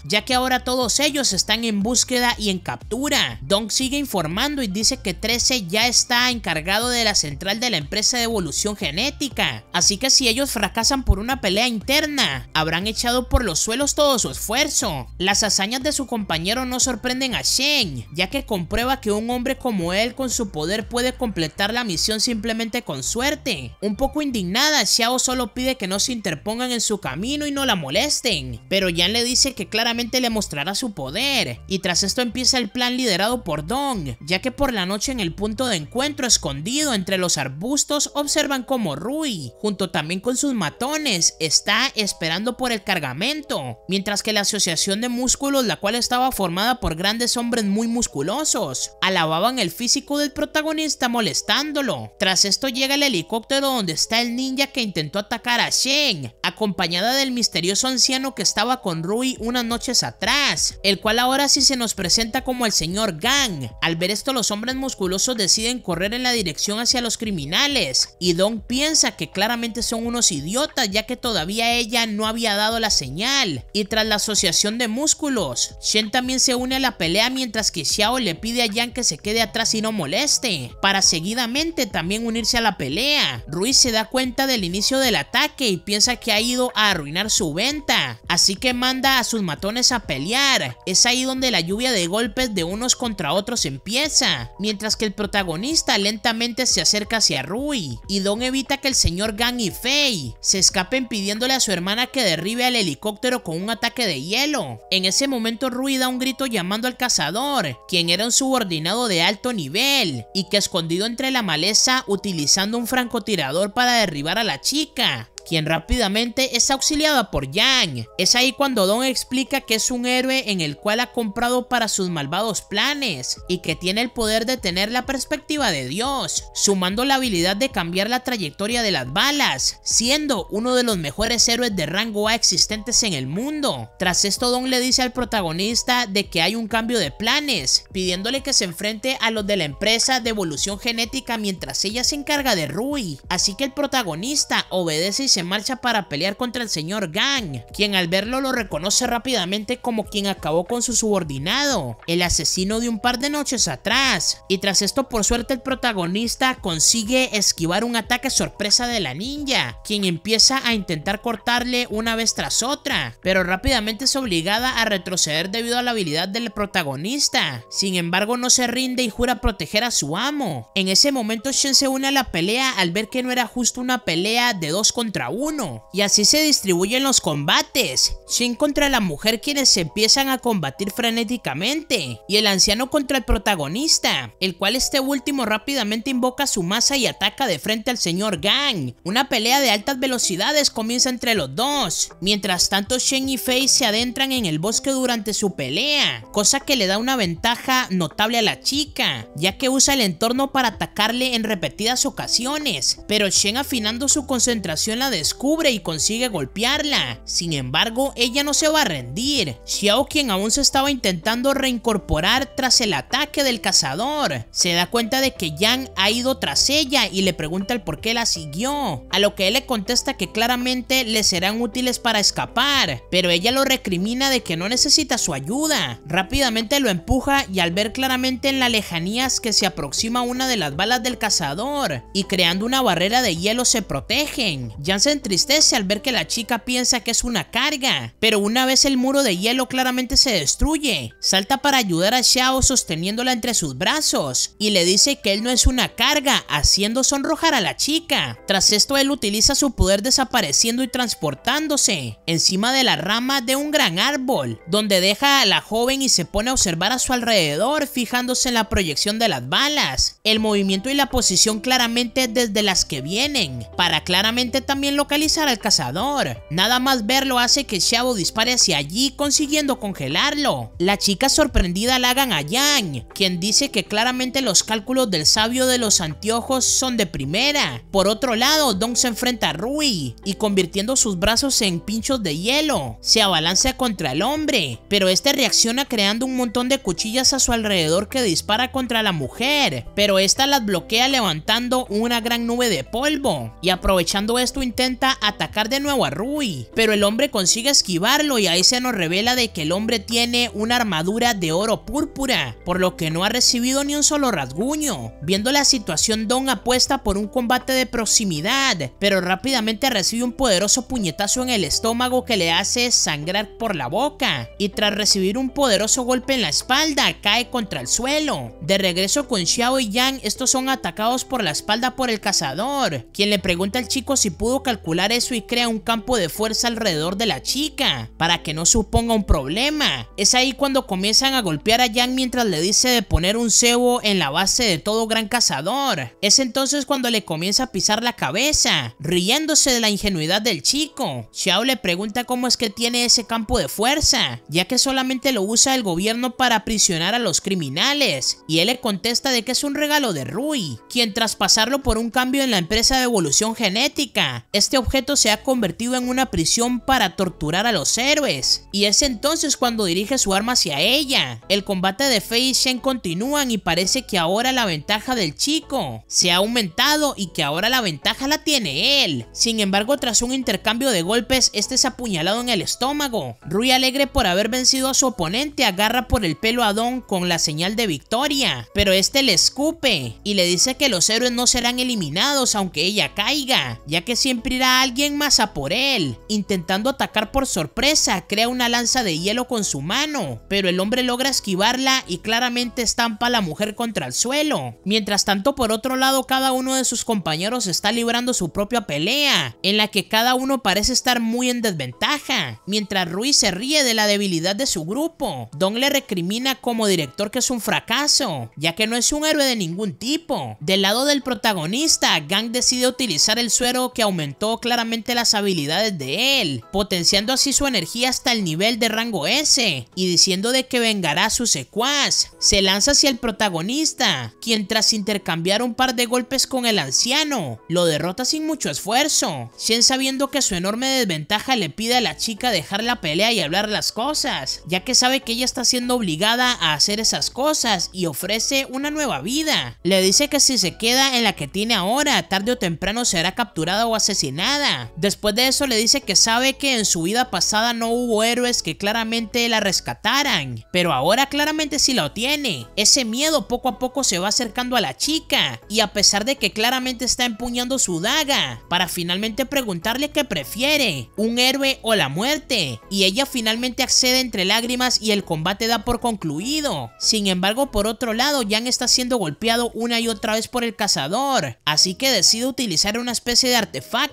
S1: ya que ahora todos ellos están en búsqueda y en captura. Dong sigue informando y dice que 13 ya está encargado de la central de la empresa de evolución genética, así que si ellos fracasan por una pelea interna, habrán echado por los suelos todo su esfuerzo. Las hazañas de su compañero no sorprenden a Shen, ya que comprueba que un hombre como él con su poder puede completar la misión simplemente con suerte. Un poco indignada, Xiao solo pide que no se interpongan en su camino y no la molesten, pero Yan le dice que claramente le mostrará su poder, y tras esto empieza el plan liderado por Dong, ya que por la noche en el punto de encuentro escondido entre los arbustos observan como Rui, junto también con sus matones, está esperando por el cargamento, mientras que la asociación de músculos, la cual estaba formada por grandes hombres muy musculosos, alababan el físico del protagonista molestándolo. Tras esto llega el helicóptero donde está el ninja que intentó atacar a Shen, acompañada del misterioso anciano que estaba con Rui unas noches atrás, el cual ahora sí se nos presenta como el señor Gang. Al ver esto los hombres musculosos deciden correr en la dirección hacia los criminales y Don piensa que claramente son unos idiotas ya que todavía ella no había dado la señal. Y tras la asociación de músculos, Shen también se une a la pelea mientras que Xiao le pide a Yang que se quede atrás y no moleste, para seguidamente también unirse a la pelea. Ruiz se da cuenta del inicio del ataque y piensa que ha ido a arruinar su venta, así que manda a a sus matones a pelear. Es ahí donde la lluvia de golpes de unos contra otros empieza, mientras que el protagonista lentamente se acerca hacia Rui, y Don evita que el señor Gang y Fei se escapen pidiéndole a su hermana que derribe al helicóptero con un ataque de hielo. En ese momento Rui da un grito llamando al cazador, quien era un subordinado de alto nivel, y que escondido entre la maleza utilizando un francotirador para derribar a la chica, quien rápidamente es auxiliada por Yang. Es ahí cuando Don explica que es un héroe en el cual ha comprado para sus malvados planes y que tiene el poder de tener la perspectiva de Dios, sumando la habilidad de cambiar la trayectoria de las balas, siendo uno de los mejores héroes de rango A existentes en el mundo. Tras esto Don le dice al protagonista de que hay un cambio de planes, pidiéndole que se enfrente a los de la empresa de evolución genética mientras ella se encarga de Rui, así que el protagonista obedece y se marcha para pelear contra el señor Gang, quien al verlo lo reconoce rápidamente como quien acabó con su subordinado, el asesino de un par de noches atrás. Y tras esto, por suerte, el protagonista consigue esquivar un ataque sorpresa de la ninja, quien empieza a intentar cortarle una vez tras otra, pero rápidamente es obligada a retroceder debido a la habilidad del protagonista. Sin embargo, no se rinde y jura proteger a su amo. En ese momento, Shen se une a la pelea al ver que no era justo una pelea de dos contra uno. Y así se distribuyen los combates. Shen contra la mujer quienes se empiezan a combatir frenéticamente. Y el anciano contra el protagonista, el cual este último rápidamente invoca su masa y ataca de frente al señor Gang. Una pelea de altas velocidades comienza entre los dos. Mientras tanto Shen y Fei se adentran en el bosque durante su pelea, cosa que le da una ventaja notable a la chica, ya que usa el entorno para atacarle en repetidas ocasiones, pero Shen afinando su concentración la descubre y consigue golpearla. Sin embargo, ella no se va a rendir. Xiao, quien aún se estaba intentando reincorporar tras el ataque del cazador, se da cuenta de que Yang ha ido tras ella y le pregunta el por qué la siguió, a lo que él le contesta que claramente le serán útiles para escapar, pero ella lo recrimina de que no necesita su ayuda. Rápidamente lo empuja y al ver claramente en la lejanías que se aproxima una de las balas del cazador y creando una barrera de hielo se protegen. Yang se entristece al ver que la chica piensa que es una carga, pero una vez el muro de hielo claramente se destruye, salta para ayudar a Xiao sosteniéndola entre sus brazos y le dice que él no es una carga, haciendo sonrojar a la chica. Tras esto él utiliza su poder desapareciendo y transportándose encima de la rama de un gran árbol, donde deja a la joven y se pone a observar a su alrededor fijándose en la proyección de las balas, el movimiento y la posición claramente desde las que vienen, para claramente también localizar al cazador. Nada más verlo hace que Xiao dispare hacia allí consiguiendo congelarlo. La chica sorprendida la hagan a Yang, quien dice que claramente los cálculos del sabio de los anteojos son de primera. Por otro lado, Dong se enfrenta a Rui y convirtiendo sus brazos en pinchos de hielo, se abalanza contra el hombre, pero este reacciona creando un montón de cuchillas a su alrededor que dispara contra la mujer, pero esta las bloquea levantando una gran nube de polvo y aprovechando esto intenta atacar de nuevo a Rui, pero el hombre consigue esquivarlo y ahí se nos revela de que el hombre tiene una armadura de oro púrpura, por lo que no ha recibido ni un solo rasguño. Viendo la situación, Don apuesta por un combate de proximidad, pero rápidamente recibe un poderoso puñetazo en el estómago que le hace sangrar por la boca, y tras recibir un poderoso golpe en la espalda, cae contra el suelo. De regreso con Xiao y Yang, estos son atacados por la espalda por el cazador, quien le pregunta al chico si pudo calcular eso y crea un campo de fuerza alrededor de la chica, para que no suponga un problema. Es ahí cuando comienzan a golpear a Yang mientras le dice de poner un cebo en la base de todo gran cazador. Es entonces cuando le comienza a pisar la cabeza, riéndose de la ingenuidad del chico. Xiao le pregunta cómo es que tiene ese campo de fuerza, ya que solamente lo usa el gobierno para aprisionar a los criminales, y él le contesta de que es un regalo de Rui, quien tras pasarlo por un cambio en la empresa de evolución genética, este objeto se ha convertido en una prisión para torturar a los héroes, y es entonces cuando dirige su arma hacia ella. El combate de Fei y Shen continúan y parece que ahora la ventaja del chico se ha aumentado y que ahora la ventaja la tiene él. Sin embargo, tras un intercambio de golpes, este es apuñalado en el estómago. Rui alegre por haber vencido a su oponente agarra por el pelo a Don con la señal de victoria, pero este le escupe y le dice que los héroes no serán eliminados aunque ella caiga, ya que siempre a alguien más a por él. Intentando atacar por sorpresa, crea una lanza de hielo con su mano, pero el hombre logra esquivarla y claramente estampa a la mujer contra el suelo. Mientras tanto, por otro lado, cada uno de sus compañeros está librando su propia pelea, en la que cada uno parece estar muy en desventaja, mientras Rui se ríe de la debilidad de su grupo. Don le recrimina como director que es un fracaso, ya que no es un héroe de ningún tipo. Del lado del protagonista, Gang decide utilizar el suero que aumentó claramente las habilidades de él, potenciando así su energía hasta el nivel de rango S y diciendo de que vengará a su secuaz. Se lanza hacia el protagonista, quien tras intercambiar un par de golpes con el anciano, lo derrota sin mucho esfuerzo, Shen sabiendo que su enorme desventaja le pide a la chica dejar la pelea y hablar las cosas, ya que sabe que ella está siendo obligada a hacer esas cosas y ofrece una nueva vida. Le dice que si se queda en la que tiene ahora, tarde o temprano será capturada o asesinada nada. Después de eso le dice que sabe que en su vida pasada no hubo héroes que claramente la rescataran, pero ahora claramente sí lo tiene. Ese miedo poco a poco se va acercando a la chica y a pesar de que claramente está empuñando su daga para finalmente preguntarle qué prefiere, un héroe o la muerte, y ella finalmente accede entre lágrimas y el combate da por concluido. Sin embargo, por otro lado, Jan está siendo golpeado una y otra vez por el cazador, así que decide utilizar una especie de artefacto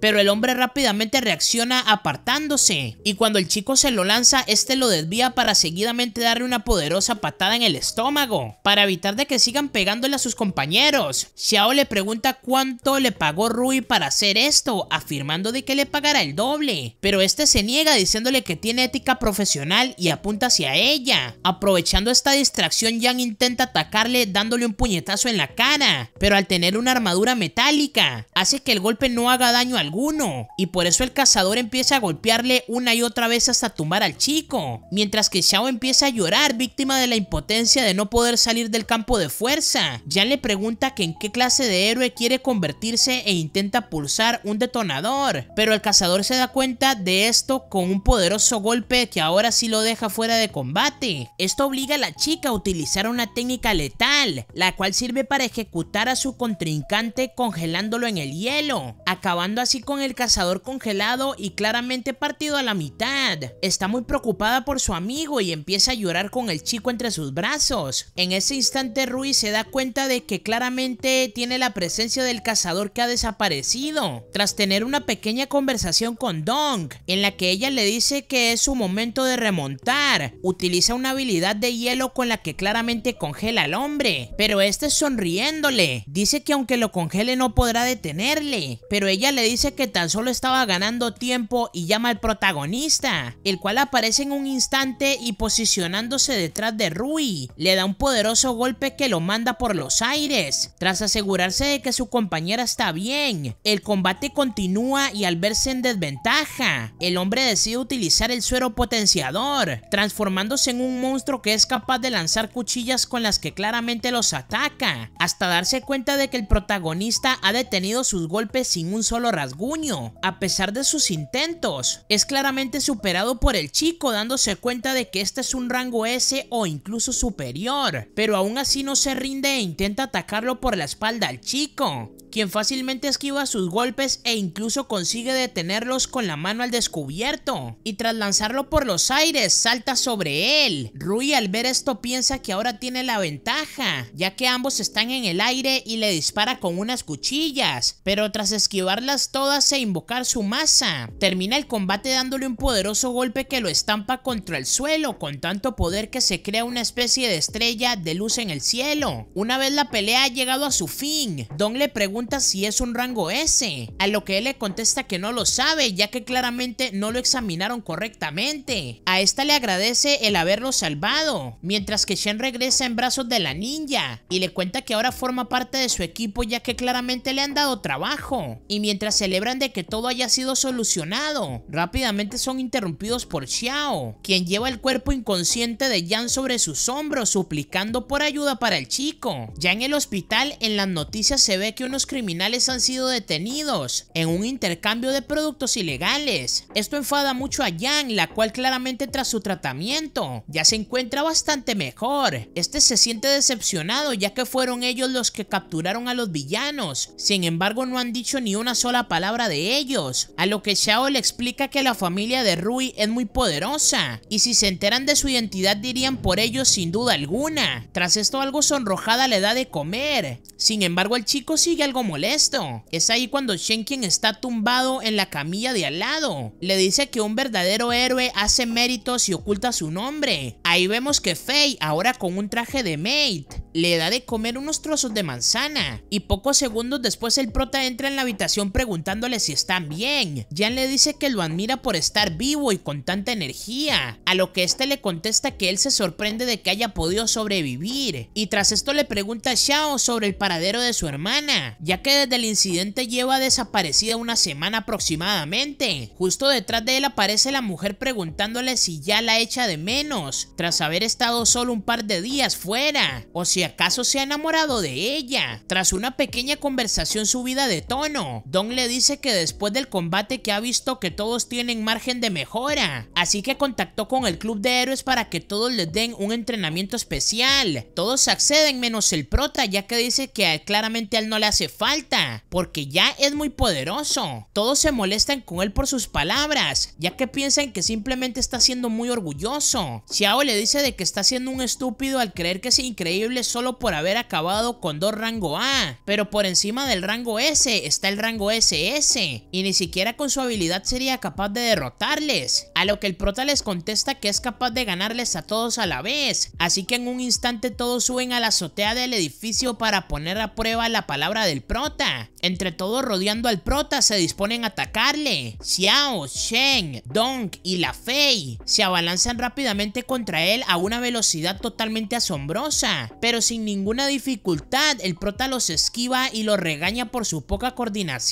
S1: pero el hombre rápidamente reacciona apartándose y cuando el chico se lo lanza, este lo desvía para seguidamente darle una poderosa patada en el estómago, para evitar de que sigan pegándole a sus compañeros. Xiao le pregunta cuánto le pagó Rui para hacer esto, afirmando de que le pagará el doble, pero este se niega diciéndole que tiene ética profesional y apunta hacia ella. Aprovechando esta distracción, Yang intenta atacarle dándole un puñetazo en la cara, pero al tener una armadura metálica, hace que el golpe no haga daño alguno. Y por eso el cazador empieza a golpearle una y otra vez hasta tumbar al chico. Mientras que Xiao empieza a llorar víctima de la impotencia de no poder salir del campo de fuerza. ya le pregunta que en qué clase de héroe quiere convertirse e intenta pulsar un detonador. Pero el cazador se da cuenta de esto con un poderoso golpe que ahora sí lo deja fuera de combate. Esto obliga a la chica a utilizar una técnica letal, la cual sirve para ejecutar a su contrincante congelándolo en el hielo acabando así con el cazador congelado y claramente partido a la mitad. Está muy preocupada por su amigo y empieza a llorar con el chico entre sus brazos. En ese instante Rui se da cuenta de que claramente tiene la presencia del cazador que ha desaparecido, tras tener una pequeña conversación con Dong, en la que ella le dice que es su momento de remontar. Utiliza una habilidad de hielo con la que claramente congela al hombre, pero este sonriéndole. Dice que aunque lo congele no podrá detenerle, pero ella ella le dice que tan solo estaba ganando tiempo y llama al protagonista, el cual aparece en un instante y posicionándose detrás de Rui, le da un poderoso golpe que lo manda por los aires. Tras asegurarse de que su compañera está bien, el combate continúa y al verse en desventaja, el hombre decide utilizar el suero potenciador, transformándose en un monstruo que es capaz de lanzar cuchillas con las que claramente los ataca, hasta darse cuenta de que el protagonista ha detenido sus golpes sin un solo rasguño. A pesar de sus intentos, es claramente superado por el chico dándose cuenta de que este es un rango S o incluso superior, pero aún así no se rinde e intenta atacarlo por la espalda al chico quien fácilmente esquiva sus golpes e incluso consigue detenerlos con la mano al descubierto. Y tras lanzarlo por los aires, salta sobre él. Rui al ver esto piensa que ahora tiene la ventaja, ya que ambos están en el aire y le dispara con unas cuchillas, pero tras esquivar las todas e invocar su masa. Termina el combate dándole un poderoso golpe que lo estampa contra el suelo con tanto poder que se crea una especie de estrella de luz en el cielo. Una vez la pelea ha llegado a su fin, Don le pregunta si es un rango S, a lo que él le contesta que no lo sabe ya que claramente no lo examinaron correctamente. A esta le agradece el haberlo salvado, mientras que Shen regresa en brazos de la ninja y le cuenta que ahora forma parte de su equipo ya que claramente le han dado trabajo. Y mientras celebran de que todo haya sido solucionado. Rápidamente son interrumpidos por Xiao, quien lleva el cuerpo inconsciente de Yang sobre sus hombros suplicando por ayuda para el chico. Ya en el hospital, en las noticias se ve que unos criminales han sido detenidos en un intercambio de productos ilegales. Esto enfada mucho a Yang la cual claramente tras su tratamiento ya se encuentra bastante mejor. Este se siente decepcionado ya que fueron ellos los que capturaron a los villanos, sin embargo no han dicho ni una sola palabra de ellos, a lo que Xiao le explica que la familia de Rui es muy poderosa, y si se enteran de su identidad dirían por ellos sin duda alguna. Tras esto algo sonrojada le da de comer, sin embargo el chico sigue algo molesto. Es ahí cuando Shen quien está tumbado en la camilla de al lado, le dice que un verdadero héroe hace méritos y oculta su nombre. Ahí vemos que Fei ahora con un traje de maid, le da de comer unos trozos de manzana, y pocos segundos después el prota entra en la habitación preguntándole si están bien. Jan le dice que lo admira por estar vivo y con tanta energía, a lo que este le contesta que él se sorprende de que haya podido sobrevivir. Y tras esto le pregunta a Xiao sobre el paradero de su hermana, ya que desde el incidente lleva desaparecida una semana aproximadamente. Justo detrás de él aparece la mujer preguntándole si ya la echa de menos, tras haber estado solo un par de días fuera, o si acaso se ha enamorado de ella. Tras una pequeña conversación subida de tono, Don le dice que después del combate que ha visto que todos tienen margen de mejora, así que contactó con el club de héroes para que todos les den un entrenamiento especial. Todos acceden menos el prota ya que dice que claramente a él no le hace falta, porque ya es muy poderoso. Todos se molestan con él por sus palabras, ya que piensan que simplemente está siendo muy orgulloso. Xiao le dice de que está siendo un estúpido al creer que es increíble solo por haber acabado con dos rango A, pero por encima del rango S está el rango SS y ni siquiera con su habilidad sería capaz de derrotarles, a lo que el prota les contesta que es capaz de ganarles a todos a la vez, así que en un instante todos suben a la azotea del edificio para poner a prueba la palabra del prota. Entre todos rodeando al prota se disponen a atacarle. Xiao, Sheng, Dong y la Fei se abalanzan rápidamente contra él a una velocidad totalmente asombrosa, pero sin ninguna dificultad el prota los esquiva y los regaña por su poca coordinación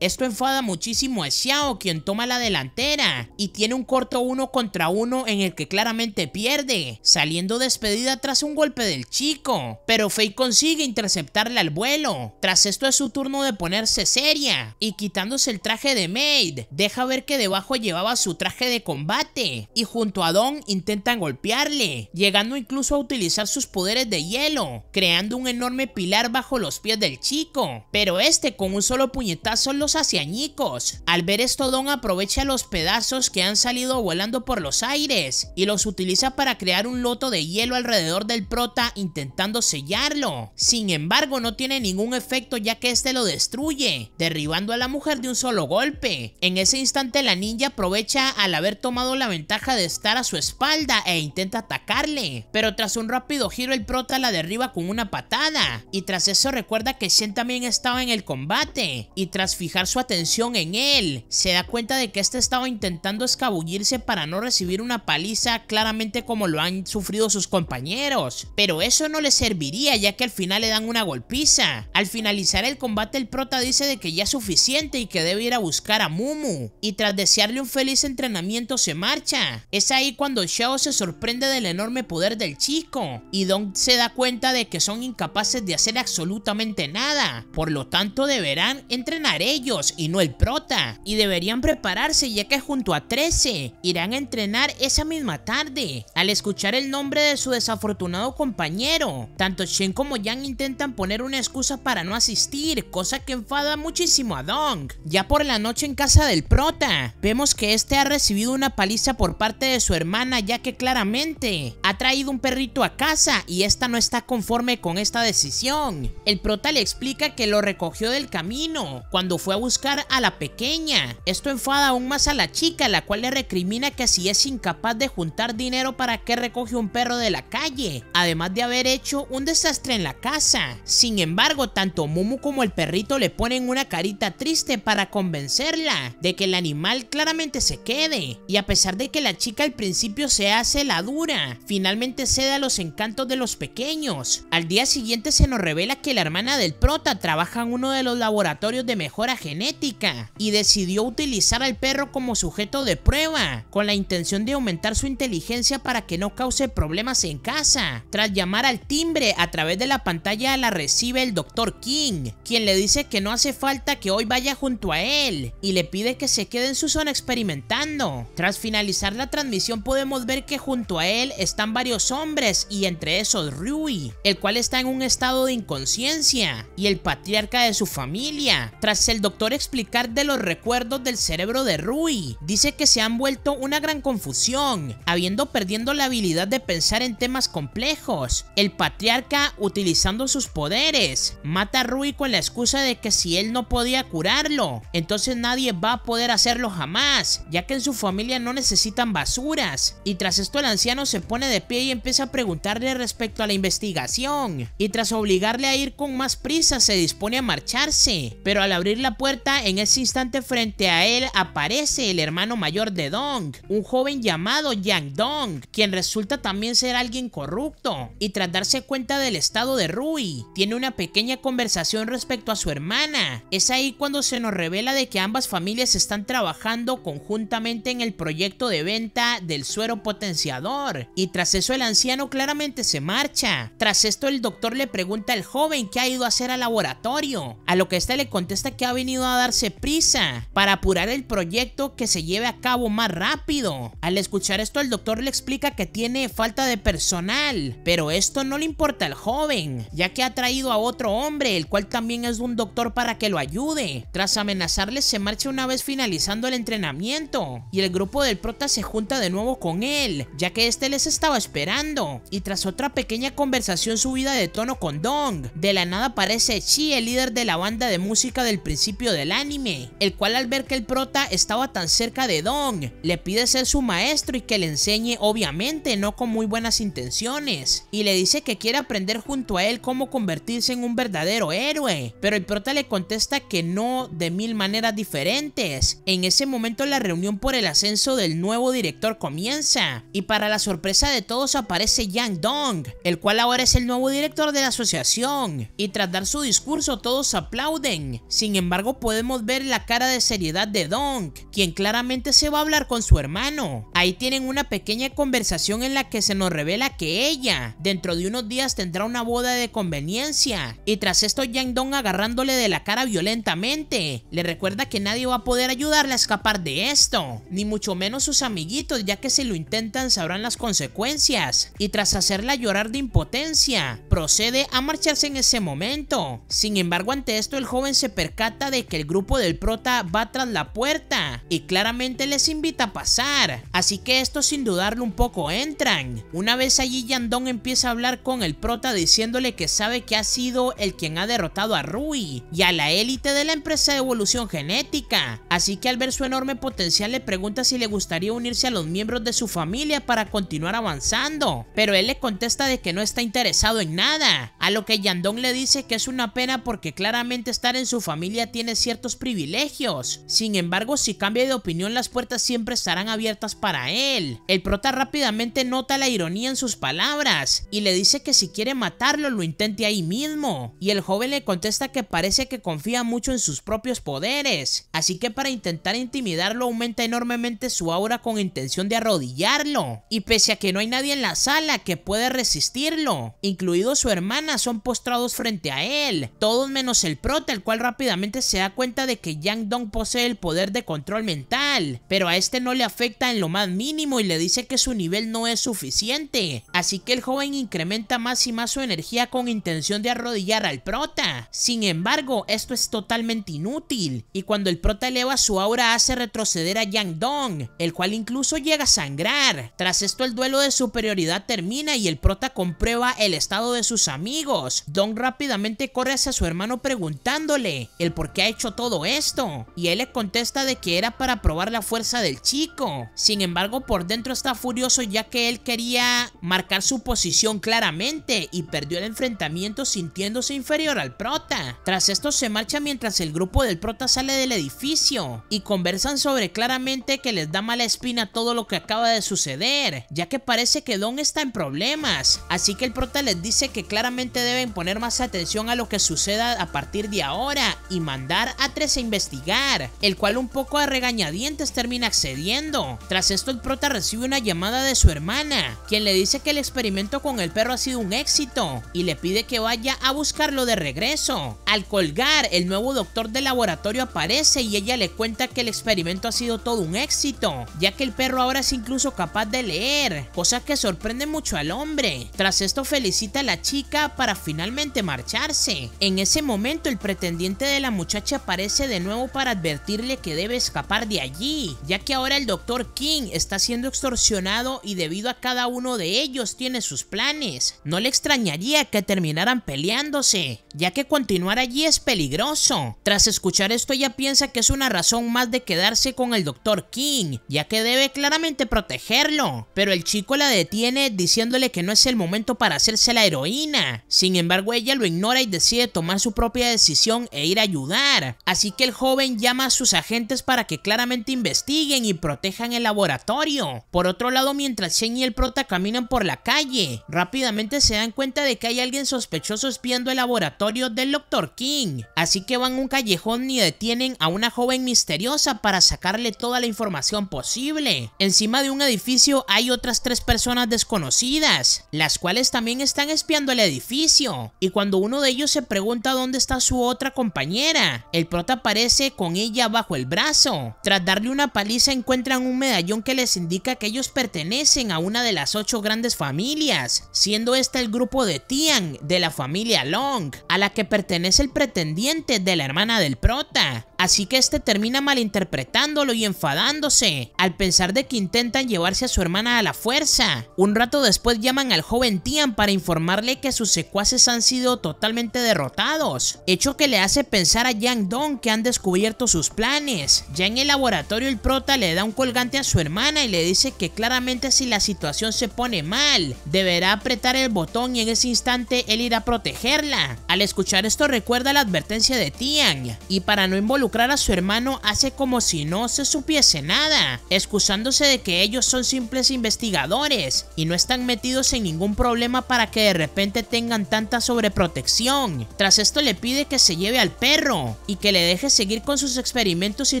S1: esto enfada muchísimo a Xiao, quien toma la delantera, y tiene un corto uno contra uno en el que claramente pierde, saliendo despedida tras un golpe del chico, pero Fei consigue interceptarle al vuelo. Tras esto es su turno de ponerse seria, y quitándose el traje de maid, deja ver que debajo llevaba su traje de combate, y junto a Don intentan golpearle, llegando incluso a utilizar sus poderes de hielo, creando un enorme pilar bajo los pies del chico, pero este con un solo puñetazo son los haciañicos, Al ver esto, Don aprovecha los pedazos que han salido volando por los aires y los utiliza para crear un loto de hielo alrededor del prota intentando sellarlo. Sin embargo, no tiene ningún efecto ya que este lo destruye, derribando a la mujer de un solo golpe. En ese instante la ninja aprovecha al haber tomado la ventaja de estar a su espalda e intenta atacarle, pero tras un rápido giro el prota la derriba con una patada y tras eso recuerda que Shen también estaba en el combate y tras fijar su atención en él, se da cuenta de que este estaba intentando escabullirse para no recibir una paliza claramente como lo han sufrido sus compañeros, pero eso no le serviría ya que al final le dan una golpiza. Al finalizar el combate el prota dice de que ya es suficiente y que debe ir a buscar a Mumu, y tras desearle un feliz entrenamiento se marcha. Es ahí cuando Xiao se sorprende del enorme poder del chico, y Don se da cuenta de que son incapaces de hacer absolutamente nada, por lo tanto deberán entrenar ellos y no el prota. Y deberían prepararse ya que junto a 13 irán a entrenar esa misma tarde. Al escuchar el nombre de su desafortunado compañero, tanto Shen como Yang intentan poner una excusa para no asistir, cosa que enfada muchísimo a Dong. Ya por la noche en casa del prota, vemos que este ha recibido una paliza por parte de su hermana ya que claramente ha traído un perrito a casa y esta no está conforme con esta decisión. El prota le explica que lo recogió del camino cuando fue a buscar a la pequeña. Esto enfada aún más a la chica, la cual le recrimina que si es incapaz de juntar dinero para que recoge un perro de la calle, además de haber hecho un desastre en la casa. Sin embargo, tanto Mumu como el perrito le ponen una carita triste para convencerla de que el animal claramente se quede. Y a pesar de que la chica al principio se hace la dura, finalmente cede a los encantos de los pequeños. Al día siguiente se nos revela que la hermana del prota trabaja en uno de los laboratorios de mejora genética y decidió utilizar al perro como sujeto de prueba, con la intención de aumentar su inteligencia para que no cause problemas en casa. Tras llamar al timbre a través de la pantalla la recibe el Dr. King, quien le dice que no hace falta que hoy vaya junto a él y le pide que se quede en su zona experimentando. Tras finalizar la transmisión podemos ver que junto a él están varios hombres y entre esos Rui, el cual está en un estado de inconsciencia y el patriarca de su familia, tras el doctor explicar de los recuerdos del cerebro de Rui, dice que se han vuelto una gran confusión, habiendo perdiendo la habilidad de pensar en temas complejos. El patriarca, utilizando sus poderes, mata a Rui con la excusa de que si él no podía curarlo, entonces nadie va a poder hacerlo jamás, ya que en su familia no necesitan basuras. Y tras esto el anciano se pone de pie y empieza a preguntarle respecto a la investigación. Y tras obligarle a ir con más prisa se dispone a marcharse, pero al abrir la puerta, en ese instante frente a él aparece el hermano mayor de Dong, un joven llamado Yang Dong, quien resulta también ser alguien corrupto, y tras darse cuenta del estado de Rui, tiene una pequeña conversación respecto a su hermana. Es ahí cuando se nos revela de que ambas familias están trabajando conjuntamente en el proyecto de venta del suero potenciador, y tras eso el anciano claramente se marcha. Tras esto el doctor le pregunta al joven qué ha ido a hacer al laboratorio, a lo que este le contesta contesta este que ha venido a darse prisa para apurar el proyecto que se lleve a cabo más rápido. Al escuchar esto, el doctor le explica que tiene falta de personal, pero esto no le importa al joven, ya que ha traído a otro hombre, el cual también es un doctor para que lo ayude. Tras amenazarles se marcha una vez finalizando el entrenamiento, y el grupo del prota se junta de nuevo con él, ya que este les estaba esperando. Y tras otra pequeña conversación subida de tono con Dong, de la nada aparece Chi, el líder de la banda de música del principio del anime, el cual al ver que el prota estaba tan cerca de Dong le pide ser su maestro y que le enseñe obviamente, no con muy buenas intenciones, y le dice que quiere aprender junto a él cómo convertirse en un verdadero héroe, pero el prota le contesta que no de mil maneras diferentes. En ese momento la reunión por el ascenso del nuevo director comienza, y para la sorpresa de todos aparece Yang Dong, el cual ahora es el nuevo director de la asociación, y tras dar su discurso todos aplauden, sin embargo, podemos ver la cara de seriedad de Dong. quien claramente se va a hablar con su hermano. Ahí tienen una pequeña conversación en la que se nos revela que ella, dentro de unos días, tendrá una boda de conveniencia. Y tras esto, Yang Dong agarrándole de la cara violentamente, le recuerda que nadie va a poder ayudarla a escapar de esto, ni mucho menos sus amiguitos, ya que si lo intentan sabrán las consecuencias. Y tras hacerla llorar de impotencia, procede a marcharse en ese momento. Sin embargo, ante esto, el joven se percata de que el grupo del prota va tras la puerta y claramente les invita a pasar, así que estos sin dudarlo un poco entran. Una vez allí Yandong empieza a hablar con el prota diciéndole que sabe que ha sido el quien ha derrotado a Rui y a la élite de la empresa de evolución genética, así que al ver su enorme potencial le pregunta si le gustaría unirse a los miembros de su familia para continuar avanzando, pero él le contesta de que no está interesado en nada, a lo que Yandong le dice que es una pena porque claramente estar en su familia tiene ciertos privilegios. Sin embargo, si cambia de opinión, las puertas siempre estarán abiertas para él. El prota rápidamente nota la ironía en sus palabras y le dice que si quiere matarlo, lo intente ahí mismo. Y el joven le contesta que parece que confía mucho en sus propios poderes, así que para intentar intimidarlo aumenta enormemente su aura con intención de arrodillarlo. Y pese a que no hay nadie en la sala que pueda resistirlo, incluido su hermana, son postrados frente a él, todos menos el prota, el cual rápidamente rápidamente se da cuenta de que Yang Dong posee el poder de control mental, pero a este no le afecta en lo más mínimo y le dice que su nivel no es suficiente, así que el joven incrementa más y más su energía con intención de arrodillar al prota. Sin embargo, esto es totalmente inútil, y cuando el prota eleva su aura hace retroceder a Yang Dong, el cual incluso llega a sangrar. Tras esto el duelo de superioridad termina y el prota comprueba el estado de sus amigos. Dong rápidamente corre hacia su hermano preguntándole el por qué ha hecho todo esto. Y él le contesta de que era para probar la fuerza del chico. Sin embargo, por dentro está furioso ya que él quería marcar su posición claramente y perdió el enfrentamiento sintiéndose inferior al prota. Tras esto se marcha mientras el grupo del prota sale del edificio y conversan sobre claramente que les da mala espina todo lo que acaba de suceder, ya que parece que Don está en problemas. Así que el prota les dice que claramente deben poner más atención a lo que suceda a partir de ahora y mandar a tres a investigar, el cual un poco a regañadientes termina accediendo. Tras esto el prota recibe una llamada de su hermana, quien le dice que el experimento con el perro ha sido un éxito y le pide que vaya a buscarlo de regreso. Al colgar, el nuevo doctor del laboratorio aparece y ella le cuenta que el experimento ha sido todo un éxito, ya que el perro ahora es incluso capaz de leer, cosa que sorprende mucho al hombre. Tras esto felicita a la chica para finalmente marcharse. En ese momento el pretendiente de la muchacha aparece de nuevo para advertirle que debe escapar de allí, ya que ahora el Dr. King está siendo extorsionado y debido a cada uno de ellos tiene sus planes. No le extrañaría que terminaran peleándose, ya que continuar allí es peligroso. Tras escuchar esto ella piensa que es una razón más de quedarse con el Dr. King, ya que debe claramente protegerlo, pero el chico la detiene diciéndole que no es el momento para hacerse la heroína. Sin embargo ella lo ignora y decide tomar su propia decisión e ir a ayudar. Así que el joven llama a sus agentes para que claramente investiguen y protejan el laboratorio. Por otro lado, mientras Shen y el prota caminan por la calle, rápidamente se dan cuenta de que hay alguien sospechoso espiando el laboratorio del Dr. King. Así que van a un callejón y detienen a una joven misteriosa para sacarle toda la información posible. Encima de un edificio hay otras tres personas desconocidas, las cuales también están espiando el edificio. Y cuando uno de ellos se pregunta dónde está su otra compañera, compañera. El prota aparece con ella bajo el brazo. Tras darle una paliza encuentran un medallón que les indica que ellos pertenecen a una de las ocho grandes familias, siendo esta el grupo de Tian de la familia Long, a la que pertenece el pretendiente de la hermana del prota así que este termina malinterpretándolo y enfadándose, al pensar de que intentan llevarse a su hermana a la fuerza. Un rato después llaman al joven Tian para informarle que sus secuaces han sido totalmente derrotados, hecho que le hace pensar a Yang Dong que han descubierto sus planes. Ya en el laboratorio el prota le da un colgante a su hermana y le dice que claramente si la situación se pone mal, deberá apretar el botón y en ese instante él irá a protegerla. Al escuchar esto recuerda la advertencia de Tian y para no involucrarse a su hermano hace como si no se supiese nada, excusándose de que ellos son simples investigadores y no están metidos en ningún problema para que de repente tengan tanta sobreprotección. Tras esto le pide que se lleve al perro y que le deje seguir con sus experimentos y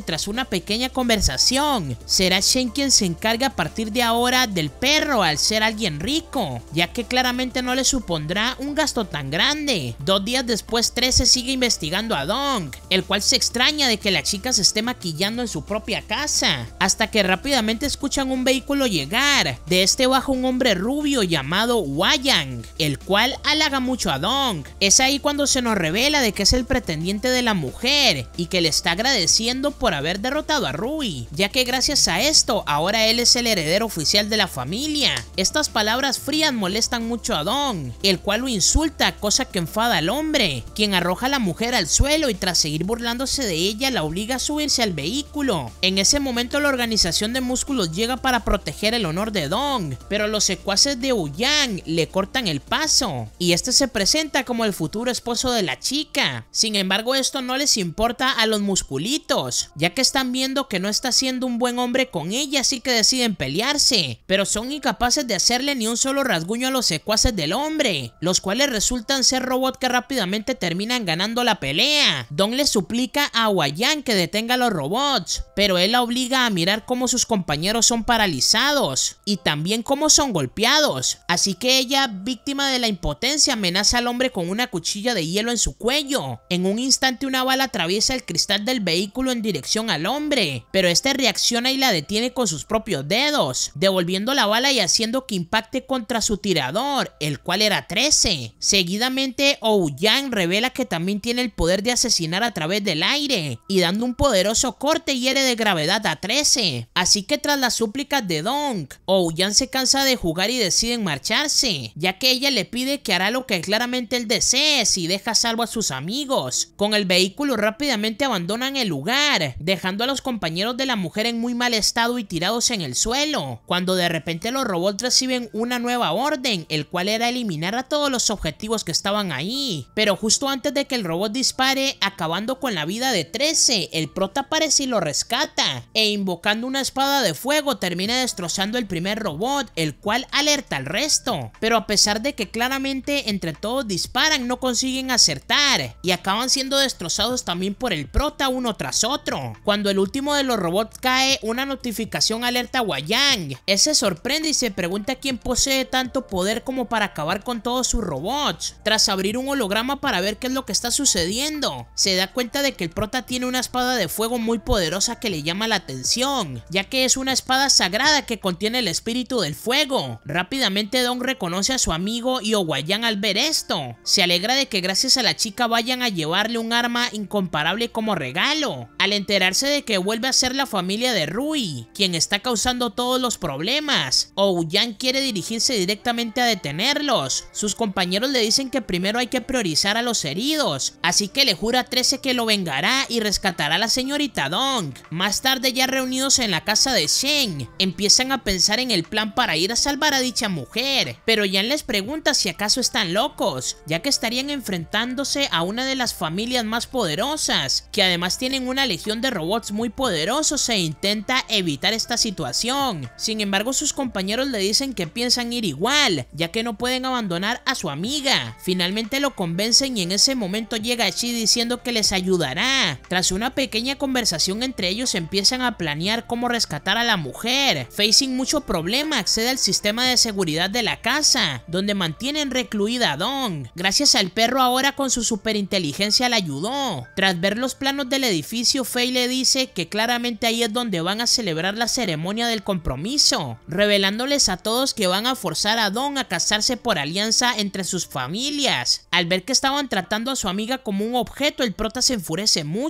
S1: tras una pequeña conversación, será Shen quien se encarga a partir de ahora del perro al ser alguien rico, ya que claramente no le supondrá un gasto tan grande. Dos días después, 13 sigue investigando a Dong, el cual se extraña de que la chica se esté maquillando en su propia casa, hasta que rápidamente escuchan un vehículo llegar. De este baja un hombre rubio llamado Wayang, el cual halaga mucho a Dong. Es ahí cuando se nos revela de que es el pretendiente de la mujer y que le está agradeciendo por haber derrotado a Rui, ya que gracias a esto ahora él es el heredero oficial de la familia. Estas palabras frías molestan mucho a Dong el cual lo insulta, cosa que enfada al hombre, quien arroja a la mujer al suelo y tras seguir burlándose de ella la obliga a subirse al vehículo. En ese momento la organización de músculos llega para proteger el honor de Dong, pero los secuaces de Uyang le cortan el paso y este se presenta como el futuro esposo de la chica. Sin embargo, esto no les importa a los musculitos, ya que están viendo que no está siendo un buen hombre con ella, así que deciden pelearse, pero son incapaces de hacerle ni un solo rasguño a los secuaces del hombre, los cuales resultan ser robots que rápidamente terminan ganando la pelea. Dong le suplica a Yang que detenga a los robots, pero él la obliga a mirar cómo sus compañeros son paralizados y también cómo son golpeados. Así que ella, víctima de la impotencia, amenaza al hombre con una cuchilla de hielo en su cuello. En un instante una bala atraviesa el cristal del vehículo en dirección al hombre, pero este reacciona y la detiene con sus propios dedos, devolviendo la bala y haciendo que impacte contra su tirador, el cual era 13. Seguidamente, Ouyang revela que también tiene el poder de asesinar a través del aire, y dando un poderoso corte y hiere de gravedad a 13. Así que tras las súplicas de Donk, Ouyan se cansa de jugar y deciden marcharse, ya que ella le pide que hará lo que claramente él desee si deja salvo a sus amigos. Con el vehículo rápidamente abandonan el lugar, dejando a los compañeros de la mujer en muy mal estado y tirados en el suelo, cuando de repente los robots reciben una nueva orden, el cual era eliminar a todos los objetivos que estaban ahí. Pero justo antes de que el robot dispare, acabando con la vida de 13, el prota aparece y lo rescata, e invocando una espada de fuego termina destrozando el primer robot, el cual alerta al resto. Pero a pesar de que claramente entre todos disparan, no consiguen acertar, y acaban siendo destrozados también por el prota uno tras otro. Cuando el último de los robots cae, una notificación alerta a Wayang. Ese sorprende y se pregunta quién posee tanto poder como para acabar con todos sus robots. Tras abrir un holograma para ver qué es lo que está sucediendo, se da cuenta de que el prota tiene una espada de fuego muy poderosa que le llama la atención, ya que es una espada sagrada que contiene el espíritu del fuego. Rápidamente Don reconoce a su amigo y Iowayan al ver esto. Se alegra de que gracias a la chica vayan a llevarle un arma incomparable como regalo, al enterarse de que vuelve a ser la familia de Rui, quien está causando todos los problemas. Ouyang quiere dirigirse directamente a detenerlos. Sus compañeros le dicen que primero hay que priorizar a los heridos, así que le jura a 13 que lo vengará y rescatará a la señorita Dong. Más tarde ya reunidos en la casa de Shen, empiezan a pensar en el plan para ir a salvar a dicha mujer, pero Yan les pregunta si acaso están locos, ya que estarían enfrentándose a una de las familias más poderosas, que además tienen una legión de robots muy poderosos e intenta evitar esta situación. Sin embargo, sus compañeros le dicen que piensan ir igual, ya que no pueden abandonar a su amiga. Finalmente lo convencen y en ese momento llega Xi diciendo que les ayudará, tras una pequeña conversación entre ellos empiezan a planear cómo rescatar a la mujer. Facing sin mucho problema accede al sistema de seguridad de la casa, donde mantienen recluida a Don. Gracias al perro ahora con su superinteligencia la ayudó. Tras ver los planos del edificio, Faye le dice que claramente ahí es donde van a celebrar la ceremonia del compromiso, revelándoles a todos que van a forzar a Don a casarse por alianza entre sus familias. Al ver que estaban tratando a su amiga como un objeto, el prota se enfurece mucho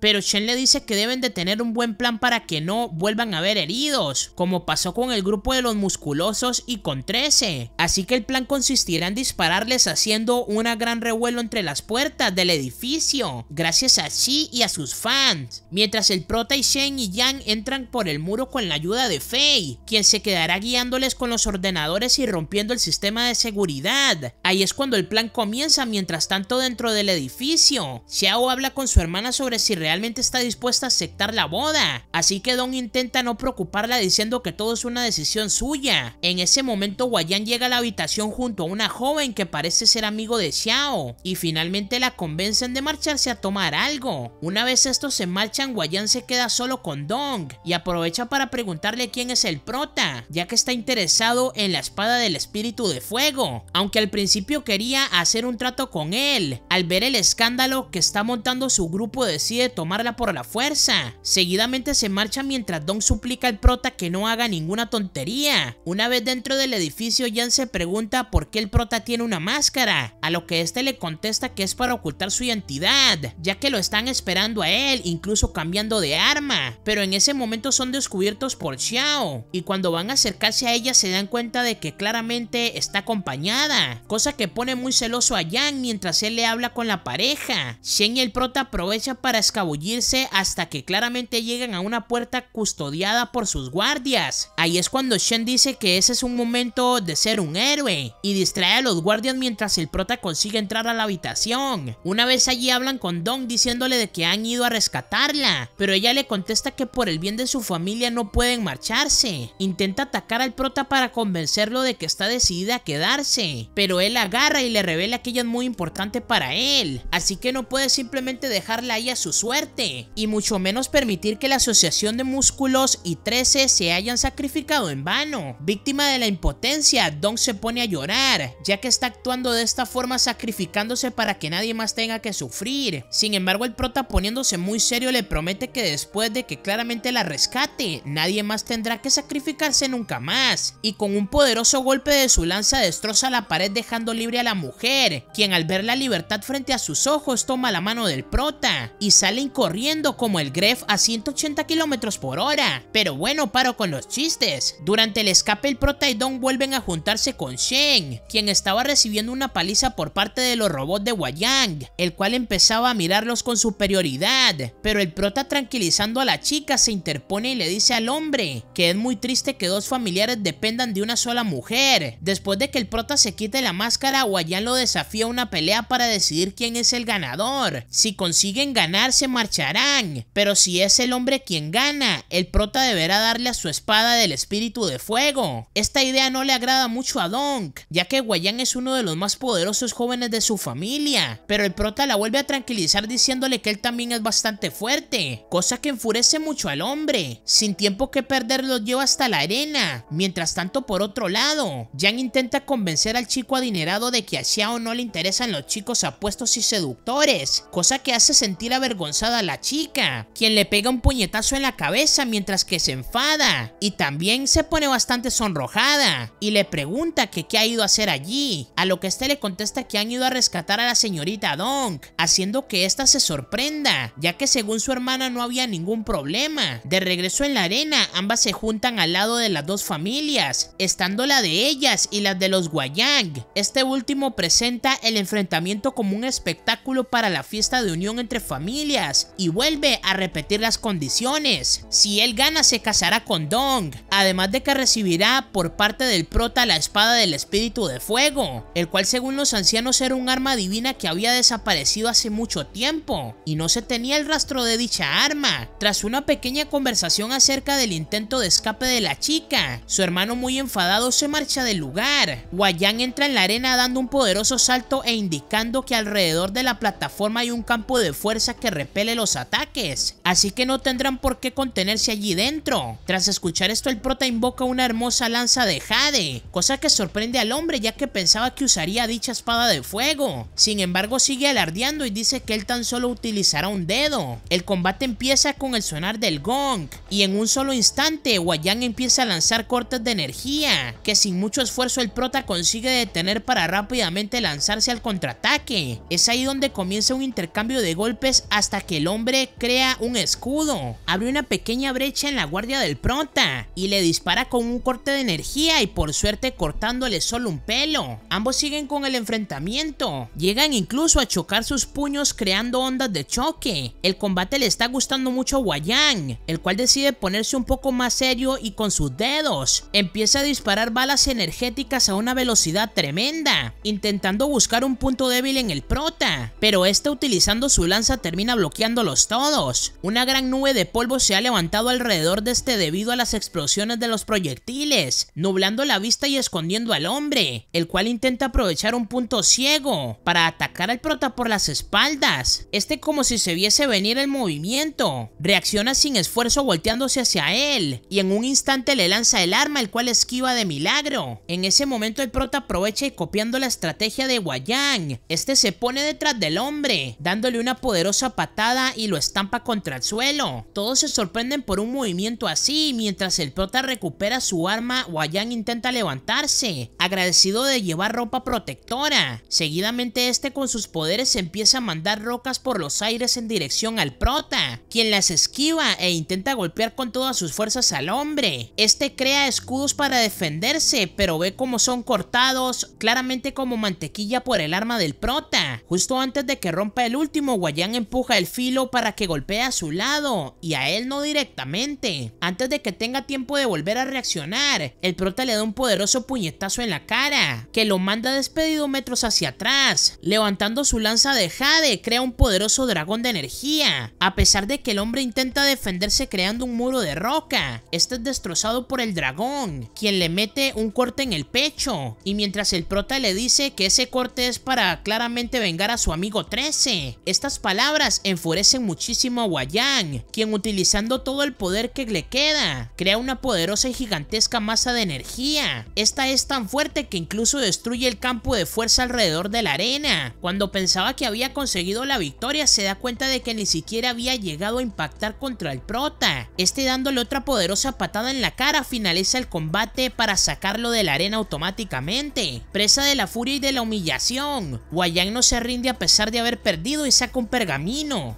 S1: pero Shen le dice que deben de tener un buen plan para que no vuelvan a ver heridos, como pasó con el grupo de los musculosos y con 13. Así que el plan consistirá en dispararles haciendo una gran revuelo entre las puertas del edificio, gracias a Xi y a sus fans, mientras el prota y Shen y Yang entran por el muro con la ayuda de Fei, quien se quedará guiándoles con los ordenadores y rompiendo el sistema de seguridad. Ahí es cuando el plan comienza, mientras tanto dentro del edificio, Xiao habla con su hermana sobre si realmente está dispuesta a aceptar la boda, así que Dong intenta no preocuparla diciendo que todo es una decisión suya. En ese momento Guayan llega a la habitación junto a una joven que parece ser amigo de Xiao y finalmente la convencen de marcharse a tomar algo. Una vez estos se marchan, Guayan se queda solo con Dong y aprovecha para preguntarle quién es el prota, ya que está interesado en la espada del espíritu de fuego, aunque al principio quería hacer un trato con él. Al ver el escándalo que está montando su grupo de decide tomarla por la fuerza. Seguidamente se marcha mientras Don suplica al prota que no haga ninguna tontería. Una vez dentro del edificio, Yang se pregunta por qué el prota tiene una máscara, a lo que este le contesta que es para ocultar su identidad, ya que lo están esperando a él, incluso cambiando de arma. Pero en ese momento son descubiertos por Xiao, y cuando van a acercarse a ella se dan cuenta de que claramente está acompañada, cosa que pone muy celoso a Yang mientras él le habla con la pareja. Shen y el prota aprovecha para escabullirse hasta que claramente llegan a una puerta custodiada por sus guardias. Ahí es cuando Shen dice que ese es un momento de ser un héroe y distrae a los guardias mientras el prota consigue entrar a la habitación. Una vez allí hablan con Dong diciéndole de que han ido a rescatarla, pero ella le contesta que por el bien de su familia no pueden marcharse. Intenta atacar al prota para convencerlo de que está decidida a quedarse, pero él agarra y le revela que ella es muy importante para él, así que no puede simplemente dejarla su suerte, y mucho menos permitir que la asociación de músculos y 13 se hayan sacrificado en vano. Víctima de la impotencia, Don se pone a llorar, ya que está actuando de esta forma sacrificándose para que nadie más tenga que sufrir. Sin embargo, el prota poniéndose muy serio le promete que después de que claramente la rescate, nadie más tendrá que sacrificarse nunca más, y con un poderoso golpe de su lanza destroza la pared dejando libre a la mujer, quien al ver la libertad frente a sus ojos toma la mano del prota, y salen corriendo como el Gref a 180 km por hora. Pero bueno, paro con los chistes. Durante el escape el prota y Don vuelven a juntarse con Shen, quien estaba recibiendo una paliza por parte de los robots de Wayang, el cual empezaba a mirarlos con superioridad. Pero el prota tranquilizando a la chica se interpone y le dice al hombre que es muy triste que dos familiares dependan de una sola mujer. Después de que el prota se quite la máscara, Wayang lo desafía a una pelea para decidir quién es el ganador. Si consiguen ganar se marcharán, pero si es el hombre quien gana, el prota deberá darle a su espada del espíritu de fuego. Esta idea no le agrada mucho a Donk, ya que Guayan es uno de los más poderosos jóvenes de su familia, pero el prota la vuelve a tranquilizar diciéndole que él también es bastante fuerte, cosa que enfurece mucho al hombre. Sin tiempo que perder los lleva hasta la arena. Mientras tanto por otro lado, Yang intenta convencer al chico adinerado de que a Xiao no le interesan los chicos apuestos y seductores, cosa que hace sentir avergonzada a la chica, quien le pega un puñetazo en la cabeza mientras que se enfada y también se pone bastante sonrojada y le pregunta que qué ha ido a hacer allí, a lo que este le contesta que han ido a rescatar a la señorita Donk, haciendo que ésta se sorprenda, ya que según su hermana no había ningún problema. De regreso en la arena, ambas se juntan al lado de las dos familias, estando la de ellas y la de los Guayang. Este último presenta el enfrentamiento como un espectáculo para la fiesta de unión entre familias familias y vuelve a repetir las condiciones. Si él gana se casará con Dong, además de que recibirá por parte del prota la espada del espíritu de fuego, el cual según los ancianos era un arma divina que había desaparecido hace mucho tiempo y no se tenía el rastro de dicha arma. Tras una pequeña conversación acerca del intento de escape de la chica, su hermano muy enfadado se marcha del lugar. Guayán entra en la arena dando un poderoso salto e indicando que alrededor de la plataforma hay un campo de fuerza que repele los ataques, así que no tendrán por qué contenerse allí dentro. Tras escuchar esto, el prota invoca una hermosa lanza de Jade, cosa que sorprende al hombre ya que pensaba que usaría dicha espada de fuego. Sin embargo, sigue alardeando y dice que él tan solo utilizará un dedo. El combate empieza con el sonar del gong, y en un solo instante, Wayang empieza a lanzar cortes de energía, que sin mucho esfuerzo el prota consigue detener para rápidamente lanzarse al contraataque. Es ahí donde comienza un intercambio de golpes hasta que el hombre crea un escudo, abre una pequeña brecha en la guardia del prota y le dispara con un corte de energía y por suerte cortándole solo un pelo. Ambos siguen con el enfrentamiento, llegan incluso a chocar sus puños creando ondas de choque. El combate le está gustando mucho a Guayán, el cual decide ponerse un poco más serio y con sus dedos empieza a disparar balas energéticas a una velocidad tremenda, intentando buscar un punto débil en el prota, pero está utilizando su lanza termina bloqueándolos todos. Una gran nube de polvo se ha levantado alrededor de este debido a las explosiones de los proyectiles, nublando la vista y escondiendo al hombre, el cual intenta aprovechar un punto ciego para atacar al prota por las espaldas. Este como si se viese venir el movimiento, reacciona sin esfuerzo volteándose hacia él y en un instante le lanza el arma el cual esquiva de milagro. En ese momento el prota aprovecha y copiando la estrategia de Guayang, este se pone detrás del hombre, dándole una poderosa patada y lo estampa contra el suelo. Todos se sorprenden por un movimiento así mientras el prota recupera su arma Wayan intenta levantarse, agradecido de llevar ropa protectora. Seguidamente este con sus poderes empieza a mandar rocas por los aires en dirección al prota, quien las esquiva e intenta golpear con todas sus fuerzas al hombre. Este crea escudos para defenderse, pero ve como son cortados, claramente como mantequilla por el arma del prota. Justo antes de que rompa el último, Guayán empuja el filo para que golpee a su lado y a él no directamente. Antes de que tenga tiempo de volver a reaccionar, el prota le da un poderoso puñetazo en la cara, que lo manda despedido metros hacia atrás. Levantando su lanza de Jade, crea un poderoso dragón de energía, a pesar de que el hombre intenta defenderse creando un muro de roca. Este es destrozado por el dragón, quien le mete un corte en el pecho, y mientras el prota le dice que ese corte es para claramente vengar a su amigo 13. Estas palabras palabras enfurecen muchísimo a Wayang, quien utilizando todo el poder que le queda, crea una poderosa y gigantesca masa de energía. Esta es tan fuerte que incluso destruye el campo de fuerza alrededor de la arena. Cuando pensaba que había conseguido la victoria, se da cuenta de que ni siquiera había llegado a impactar contra el prota. Este dándole otra poderosa patada en la cara finaliza el combate para sacarlo de la arena automáticamente. Presa de la furia y de la humillación, Wayang no se rinde a pesar de haber perdido y saca un pergamino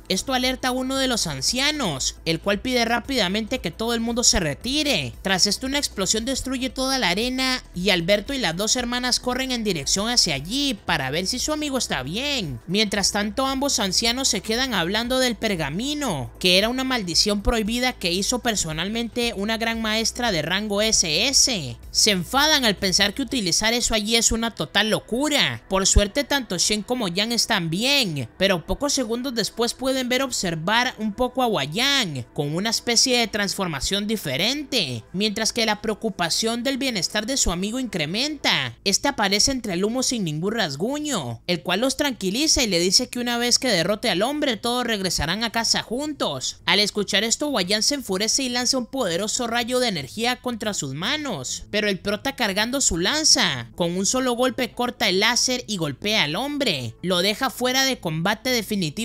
S1: esto alerta a uno de los ancianos, el cual pide rápidamente que todo el mundo se retire. Tras esto una explosión destruye toda la arena y Alberto y las dos hermanas corren en dirección hacia allí para ver si su amigo está bien. Mientras tanto ambos ancianos se quedan hablando del pergamino, que era una maldición prohibida que hizo personalmente una gran maestra de rango SS. Se enfadan al pensar que utilizar eso allí es una total locura. Por suerte tanto Shen como Yang están bien, pero pocos segundos después pueden ver observar un poco a Wayang, con una especie de transformación diferente, mientras que la preocupación del bienestar de su amigo incrementa. Este aparece entre el humo sin ningún rasguño, el cual los tranquiliza y le dice que una vez que derrote al hombre todos regresarán a casa juntos. Al escuchar esto Wayan se enfurece y lanza un poderoso rayo de energía contra sus manos, pero el prota cargando su lanza, con un solo golpe corta el láser y golpea al hombre, lo deja fuera de combate definitivamente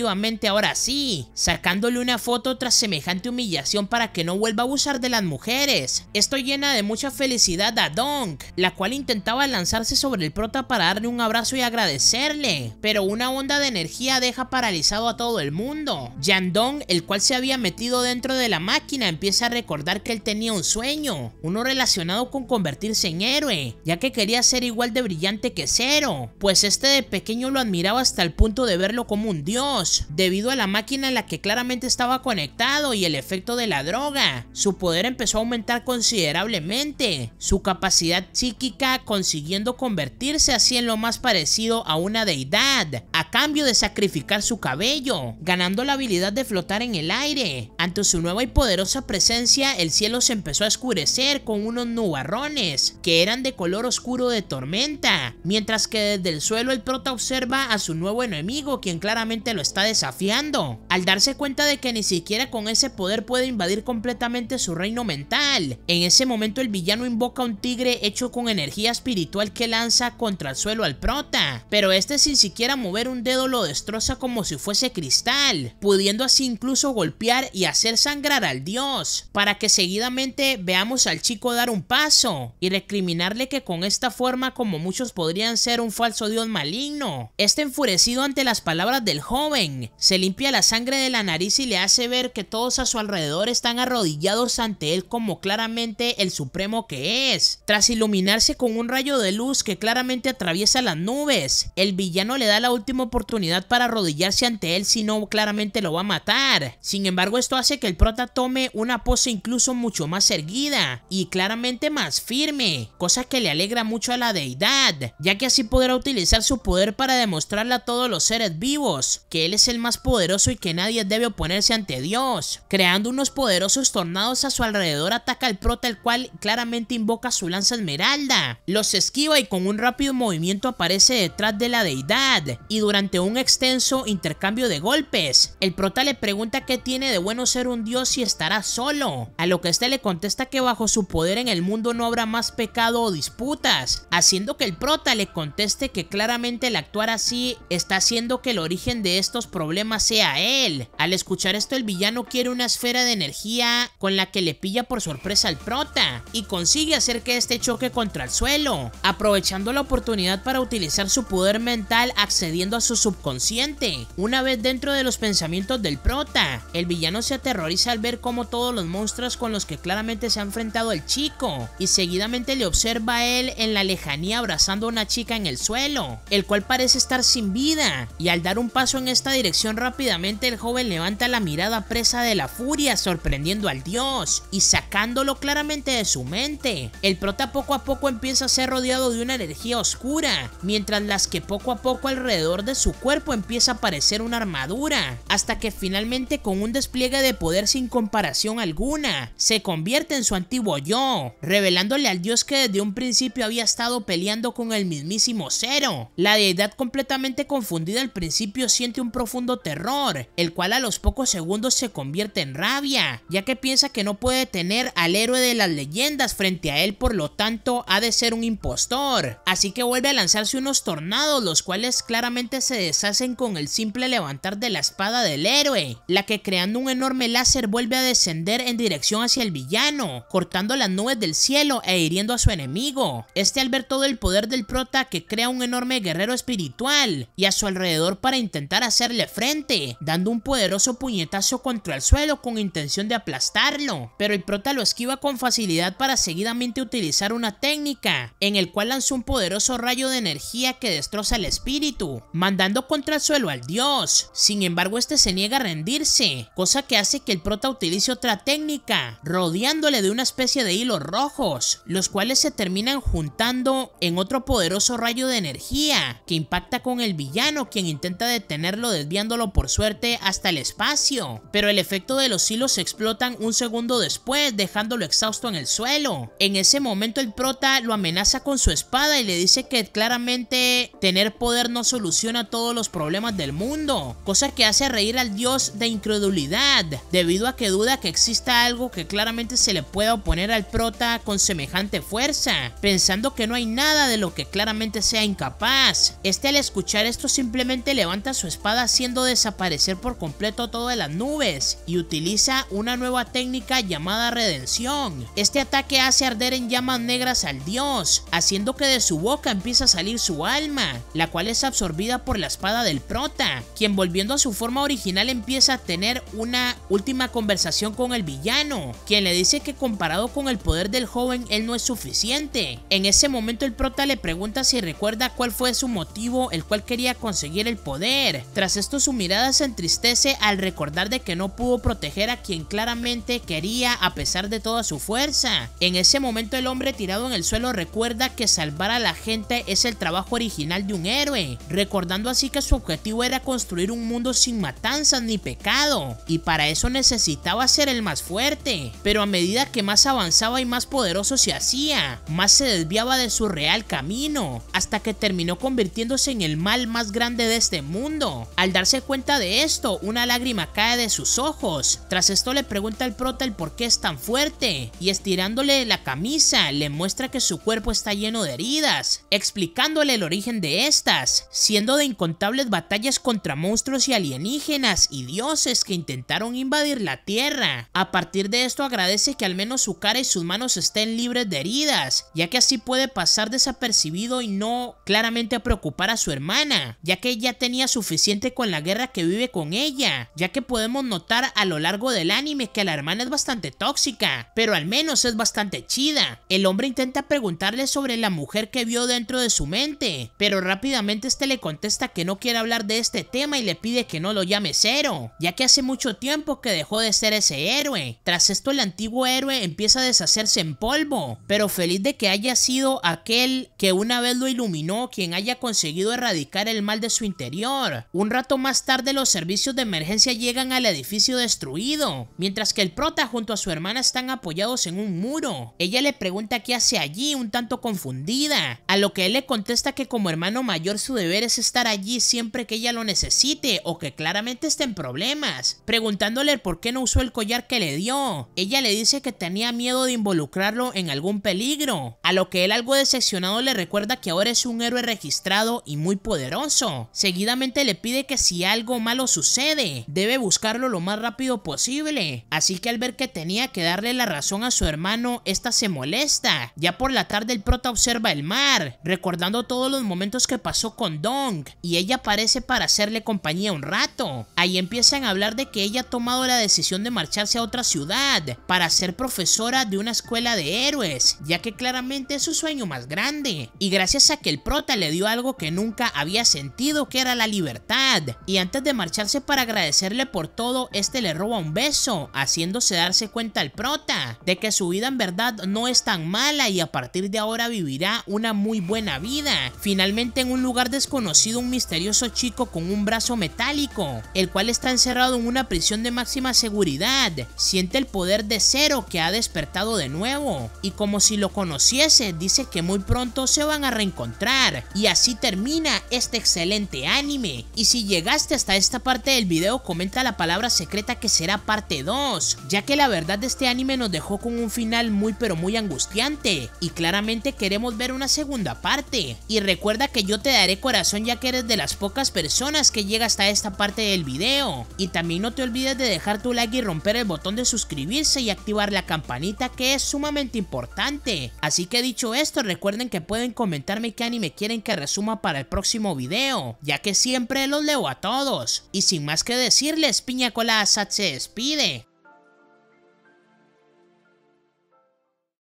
S1: ahora sí, sacándole una foto tras semejante humillación para que no vuelva a abusar de las mujeres. Esto llena de mucha felicidad a Dong, la cual intentaba lanzarse sobre el prota para darle un abrazo y agradecerle, pero una onda de energía deja paralizado a todo el mundo. Dong el cual se había metido dentro de la máquina, empieza a recordar que él tenía un sueño, uno relacionado con convertirse en héroe, ya que quería ser igual de brillante que Zero, pues este de pequeño lo admiraba hasta el punto de verlo como un dios debido a la máquina en la que claramente estaba conectado y el efecto de la droga. Su poder empezó a aumentar considerablemente, su capacidad psíquica consiguiendo convertirse así en lo más parecido a una deidad, a cambio de sacrificar su cabello, ganando la habilidad de flotar en el aire. Ante su nueva y poderosa presencia, el cielo se empezó a escurecer con unos nubarrones que eran de color oscuro de tormenta, mientras que desde el suelo el prota observa a su nuevo enemigo quien claramente lo está destruyendo desafiando, al darse cuenta de que ni siquiera con ese poder puede invadir completamente su reino mental. En ese momento el villano invoca un tigre hecho con energía espiritual que lanza contra el suelo al prota, pero este sin siquiera mover un dedo lo destroza como si fuese cristal, pudiendo así incluso golpear y hacer sangrar al dios, para que seguidamente veamos al chico dar un paso y recriminarle que con esta forma como muchos podrían ser un falso dios maligno. Este enfurecido ante las palabras del joven, se limpia la sangre de la nariz y le hace ver que todos a su alrededor están arrodillados ante él como claramente el supremo que es. Tras iluminarse con un rayo de luz que claramente atraviesa las nubes, el villano le da la última oportunidad para arrodillarse ante él si no claramente lo va a matar. Sin embargo esto hace que el prota tome una pose incluso mucho más erguida y claramente más firme, cosa que le alegra mucho a la deidad, ya que así podrá utilizar su poder para demostrarle a todos los seres vivos que él es el más poderoso y que nadie debe oponerse ante Dios. Creando unos poderosos tornados a su alrededor ataca al prota el cual claramente invoca su lanza esmeralda. Los esquiva y con un rápido movimiento aparece detrás de la deidad y durante un extenso intercambio de golpes. El prota le pregunta qué tiene de bueno ser un dios si estará solo, a lo que este le contesta que bajo su poder en el mundo no habrá más pecado o disputas, haciendo que el prota le conteste que claramente el actuar así está haciendo que el origen de estos problema sea él. Al escuchar esto, el villano quiere una esfera de energía con la que le pilla por sorpresa al prota y consigue hacer que este choque contra el suelo, aprovechando la oportunidad para utilizar su poder mental accediendo a su subconsciente. Una vez dentro de los pensamientos del prota, el villano se aterroriza al ver como todos los monstruos con los que claramente se ha enfrentado el chico y seguidamente le observa a él en la lejanía abrazando a una chica en el suelo, el cual parece estar sin vida y al dar un paso en esta dirección rápidamente el joven levanta la mirada presa de la furia sorprendiendo al dios y sacándolo claramente de su mente. El prota poco a poco empieza a ser rodeado de una energía oscura, mientras las que poco a poco alrededor de su cuerpo empieza a aparecer una armadura, hasta que finalmente con un despliegue de poder sin comparación alguna, se convierte en su antiguo yo, revelándole al dios que desde un principio había estado peleando con el mismísimo Cero. La deidad completamente confundida al principio siente un profundo terror, el cual a los pocos segundos se convierte en rabia, ya que piensa que no puede tener al héroe de las leyendas frente a él, por lo tanto ha de ser un impostor. Así que vuelve a lanzarse unos tornados, los cuales claramente se deshacen con el simple levantar de la espada del héroe, la que creando un enorme láser vuelve a descender en dirección hacia el villano, cortando las nubes del cielo e hiriendo a su enemigo. Este al ver todo el poder del prota que crea un enorme guerrero espiritual y a su alrededor para intentar hacerle frente, dando un poderoso puñetazo contra el suelo con intención de aplastarlo, pero el prota lo esquiva con facilidad para seguidamente utilizar una técnica, en el cual lanzó un poderoso rayo de energía que destroza el espíritu, mandando contra el suelo al dios. Sin embargo, este se niega a rendirse, cosa que hace que el prota utilice otra técnica, rodeándole de una especie de hilos rojos, los cuales se terminan juntando en otro poderoso rayo de energía, que impacta con el villano quien intenta detenerlo del por suerte hasta el espacio, pero el efecto de los hilos explotan un segundo después dejándolo exhausto en el suelo. En ese momento el prota lo amenaza con su espada y le dice que claramente tener poder no soluciona todos los problemas del mundo, cosa que hace reír al dios de incredulidad, debido a que duda que exista algo que claramente se le pueda oponer al prota con semejante fuerza, pensando que no hay nada de lo que claramente sea incapaz. Este al escuchar esto simplemente levanta su espada y desaparecer por completo todas las nubes y utiliza una nueva técnica llamada redención. Este ataque hace arder en llamas negras al dios, haciendo que de su boca empiece a salir su alma, la cual es absorbida por la espada del prota, quien volviendo a su forma original empieza a tener una última conversación con el villano, quien le dice que comparado con el poder del joven él no es suficiente. En ese momento el prota le pregunta si recuerda cuál fue su motivo el cual quería conseguir el poder. Tras esto su mirada se entristece al recordar de que no pudo proteger a quien claramente quería a pesar de toda su fuerza. En ese momento el hombre tirado en el suelo recuerda que salvar a la gente es el trabajo original de un héroe, recordando así que su objetivo era construir un mundo sin matanzas ni pecado, y para eso necesitaba ser el más fuerte, pero a medida que más avanzaba y más poderoso se hacía, más se desviaba de su real camino, hasta que terminó convirtiéndose en el mal más grande de este mundo, al darse cuenta de esto, una lágrima cae de sus ojos. Tras esto le pregunta al prota el por qué es tan fuerte y estirándole la camisa le muestra que su cuerpo está lleno de heridas, explicándole el origen de estas, siendo de incontables batallas contra monstruos y alienígenas y dioses que intentaron invadir la Tierra. A partir de esto agradece que al menos su cara y sus manos estén libres de heridas, ya que así puede pasar desapercibido y no claramente preocupar a su hermana, ya que ella tenía suficiente la guerra que vive con ella, ya que podemos notar a lo largo del anime que la hermana es bastante tóxica, pero al menos es bastante chida. El hombre intenta preguntarle sobre la mujer que vio dentro de su mente, pero rápidamente este le contesta que no quiere hablar de este tema y le pide que no lo llame Cero, ya que hace mucho tiempo que dejó de ser ese héroe. Tras esto el antiguo héroe empieza a deshacerse en polvo, pero feliz de que haya sido aquel que una vez lo iluminó quien haya conseguido erradicar el mal de su interior. Un rato más tarde los servicios de emergencia llegan al edificio destruido, mientras que el prota junto a su hermana están apoyados en un muro. Ella le pregunta qué hace allí, un tanto confundida, a lo que él le contesta que como hermano mayor su deber es estar allí siempre que ella lo necesite o que claramente esté en problemas, preguntándole por qué no usó el collar que le dio. Ella le dice que tenía miedo de involucrarlo en algún peligro, a lo que él algo decepcionado le recuerda que ahora es un héroe registrado y muy poderoso. Seguidamente le pide que si algo malo sucede, debe buscarlo lo más rápido posible. Así que al ver que tenía que darle la razón a su hermano, esta se molesta. Ya por la tarde el prota observa el mar, recordando todos los momentos que pasó con Dong, y ella aparece para hacerle compañía un rato. Ahí empiezan a hablar de que ella ha tomado la decisión de marcharse a otra ciudad para ser profesora de una escuela de héroes, ya que claramente es su sueño más grande. Y gracias a que el prota le dio algo que nunca había sentido, que era la libertad y antes de marcharse para agradecerle por todo, este le roba un beso, haciéndose darse cuenta al prota de que su vida en verdad no es tan mala y a partir de ahora vivirá una muy buena vida. Finalmente en un lugar desconocido un misterioso chico con un brazo metálico, el cual está encerrado en una prisión de máxima seguridad, siente el poder de cero que ha despertado de nuevo y como si lo conociese dice que muy pronto se van a reencontrar y así termina este excelente anime y si llega llegaste hasta esta parte del video comenta la palabra secreta que será parte 2, ya que la verdad de este anime nos dejó con un final muy pero muy angustiante y claramente queremos ver una segunda parte. Y recuerda que yo te daré corazón ya que eres de las pocas personas que llega hasta esta parte del video. Y también no te olvides de dejar tu like y romper el botón de suscribirse y activar la campanita que es sumamente importante. Así que dicho esto recuerden que pueden comentarme qué anime quieren que resuma para el próximo video, ya que siempre los leo a todos. Y sin más que decirles, Piña Colada se despide.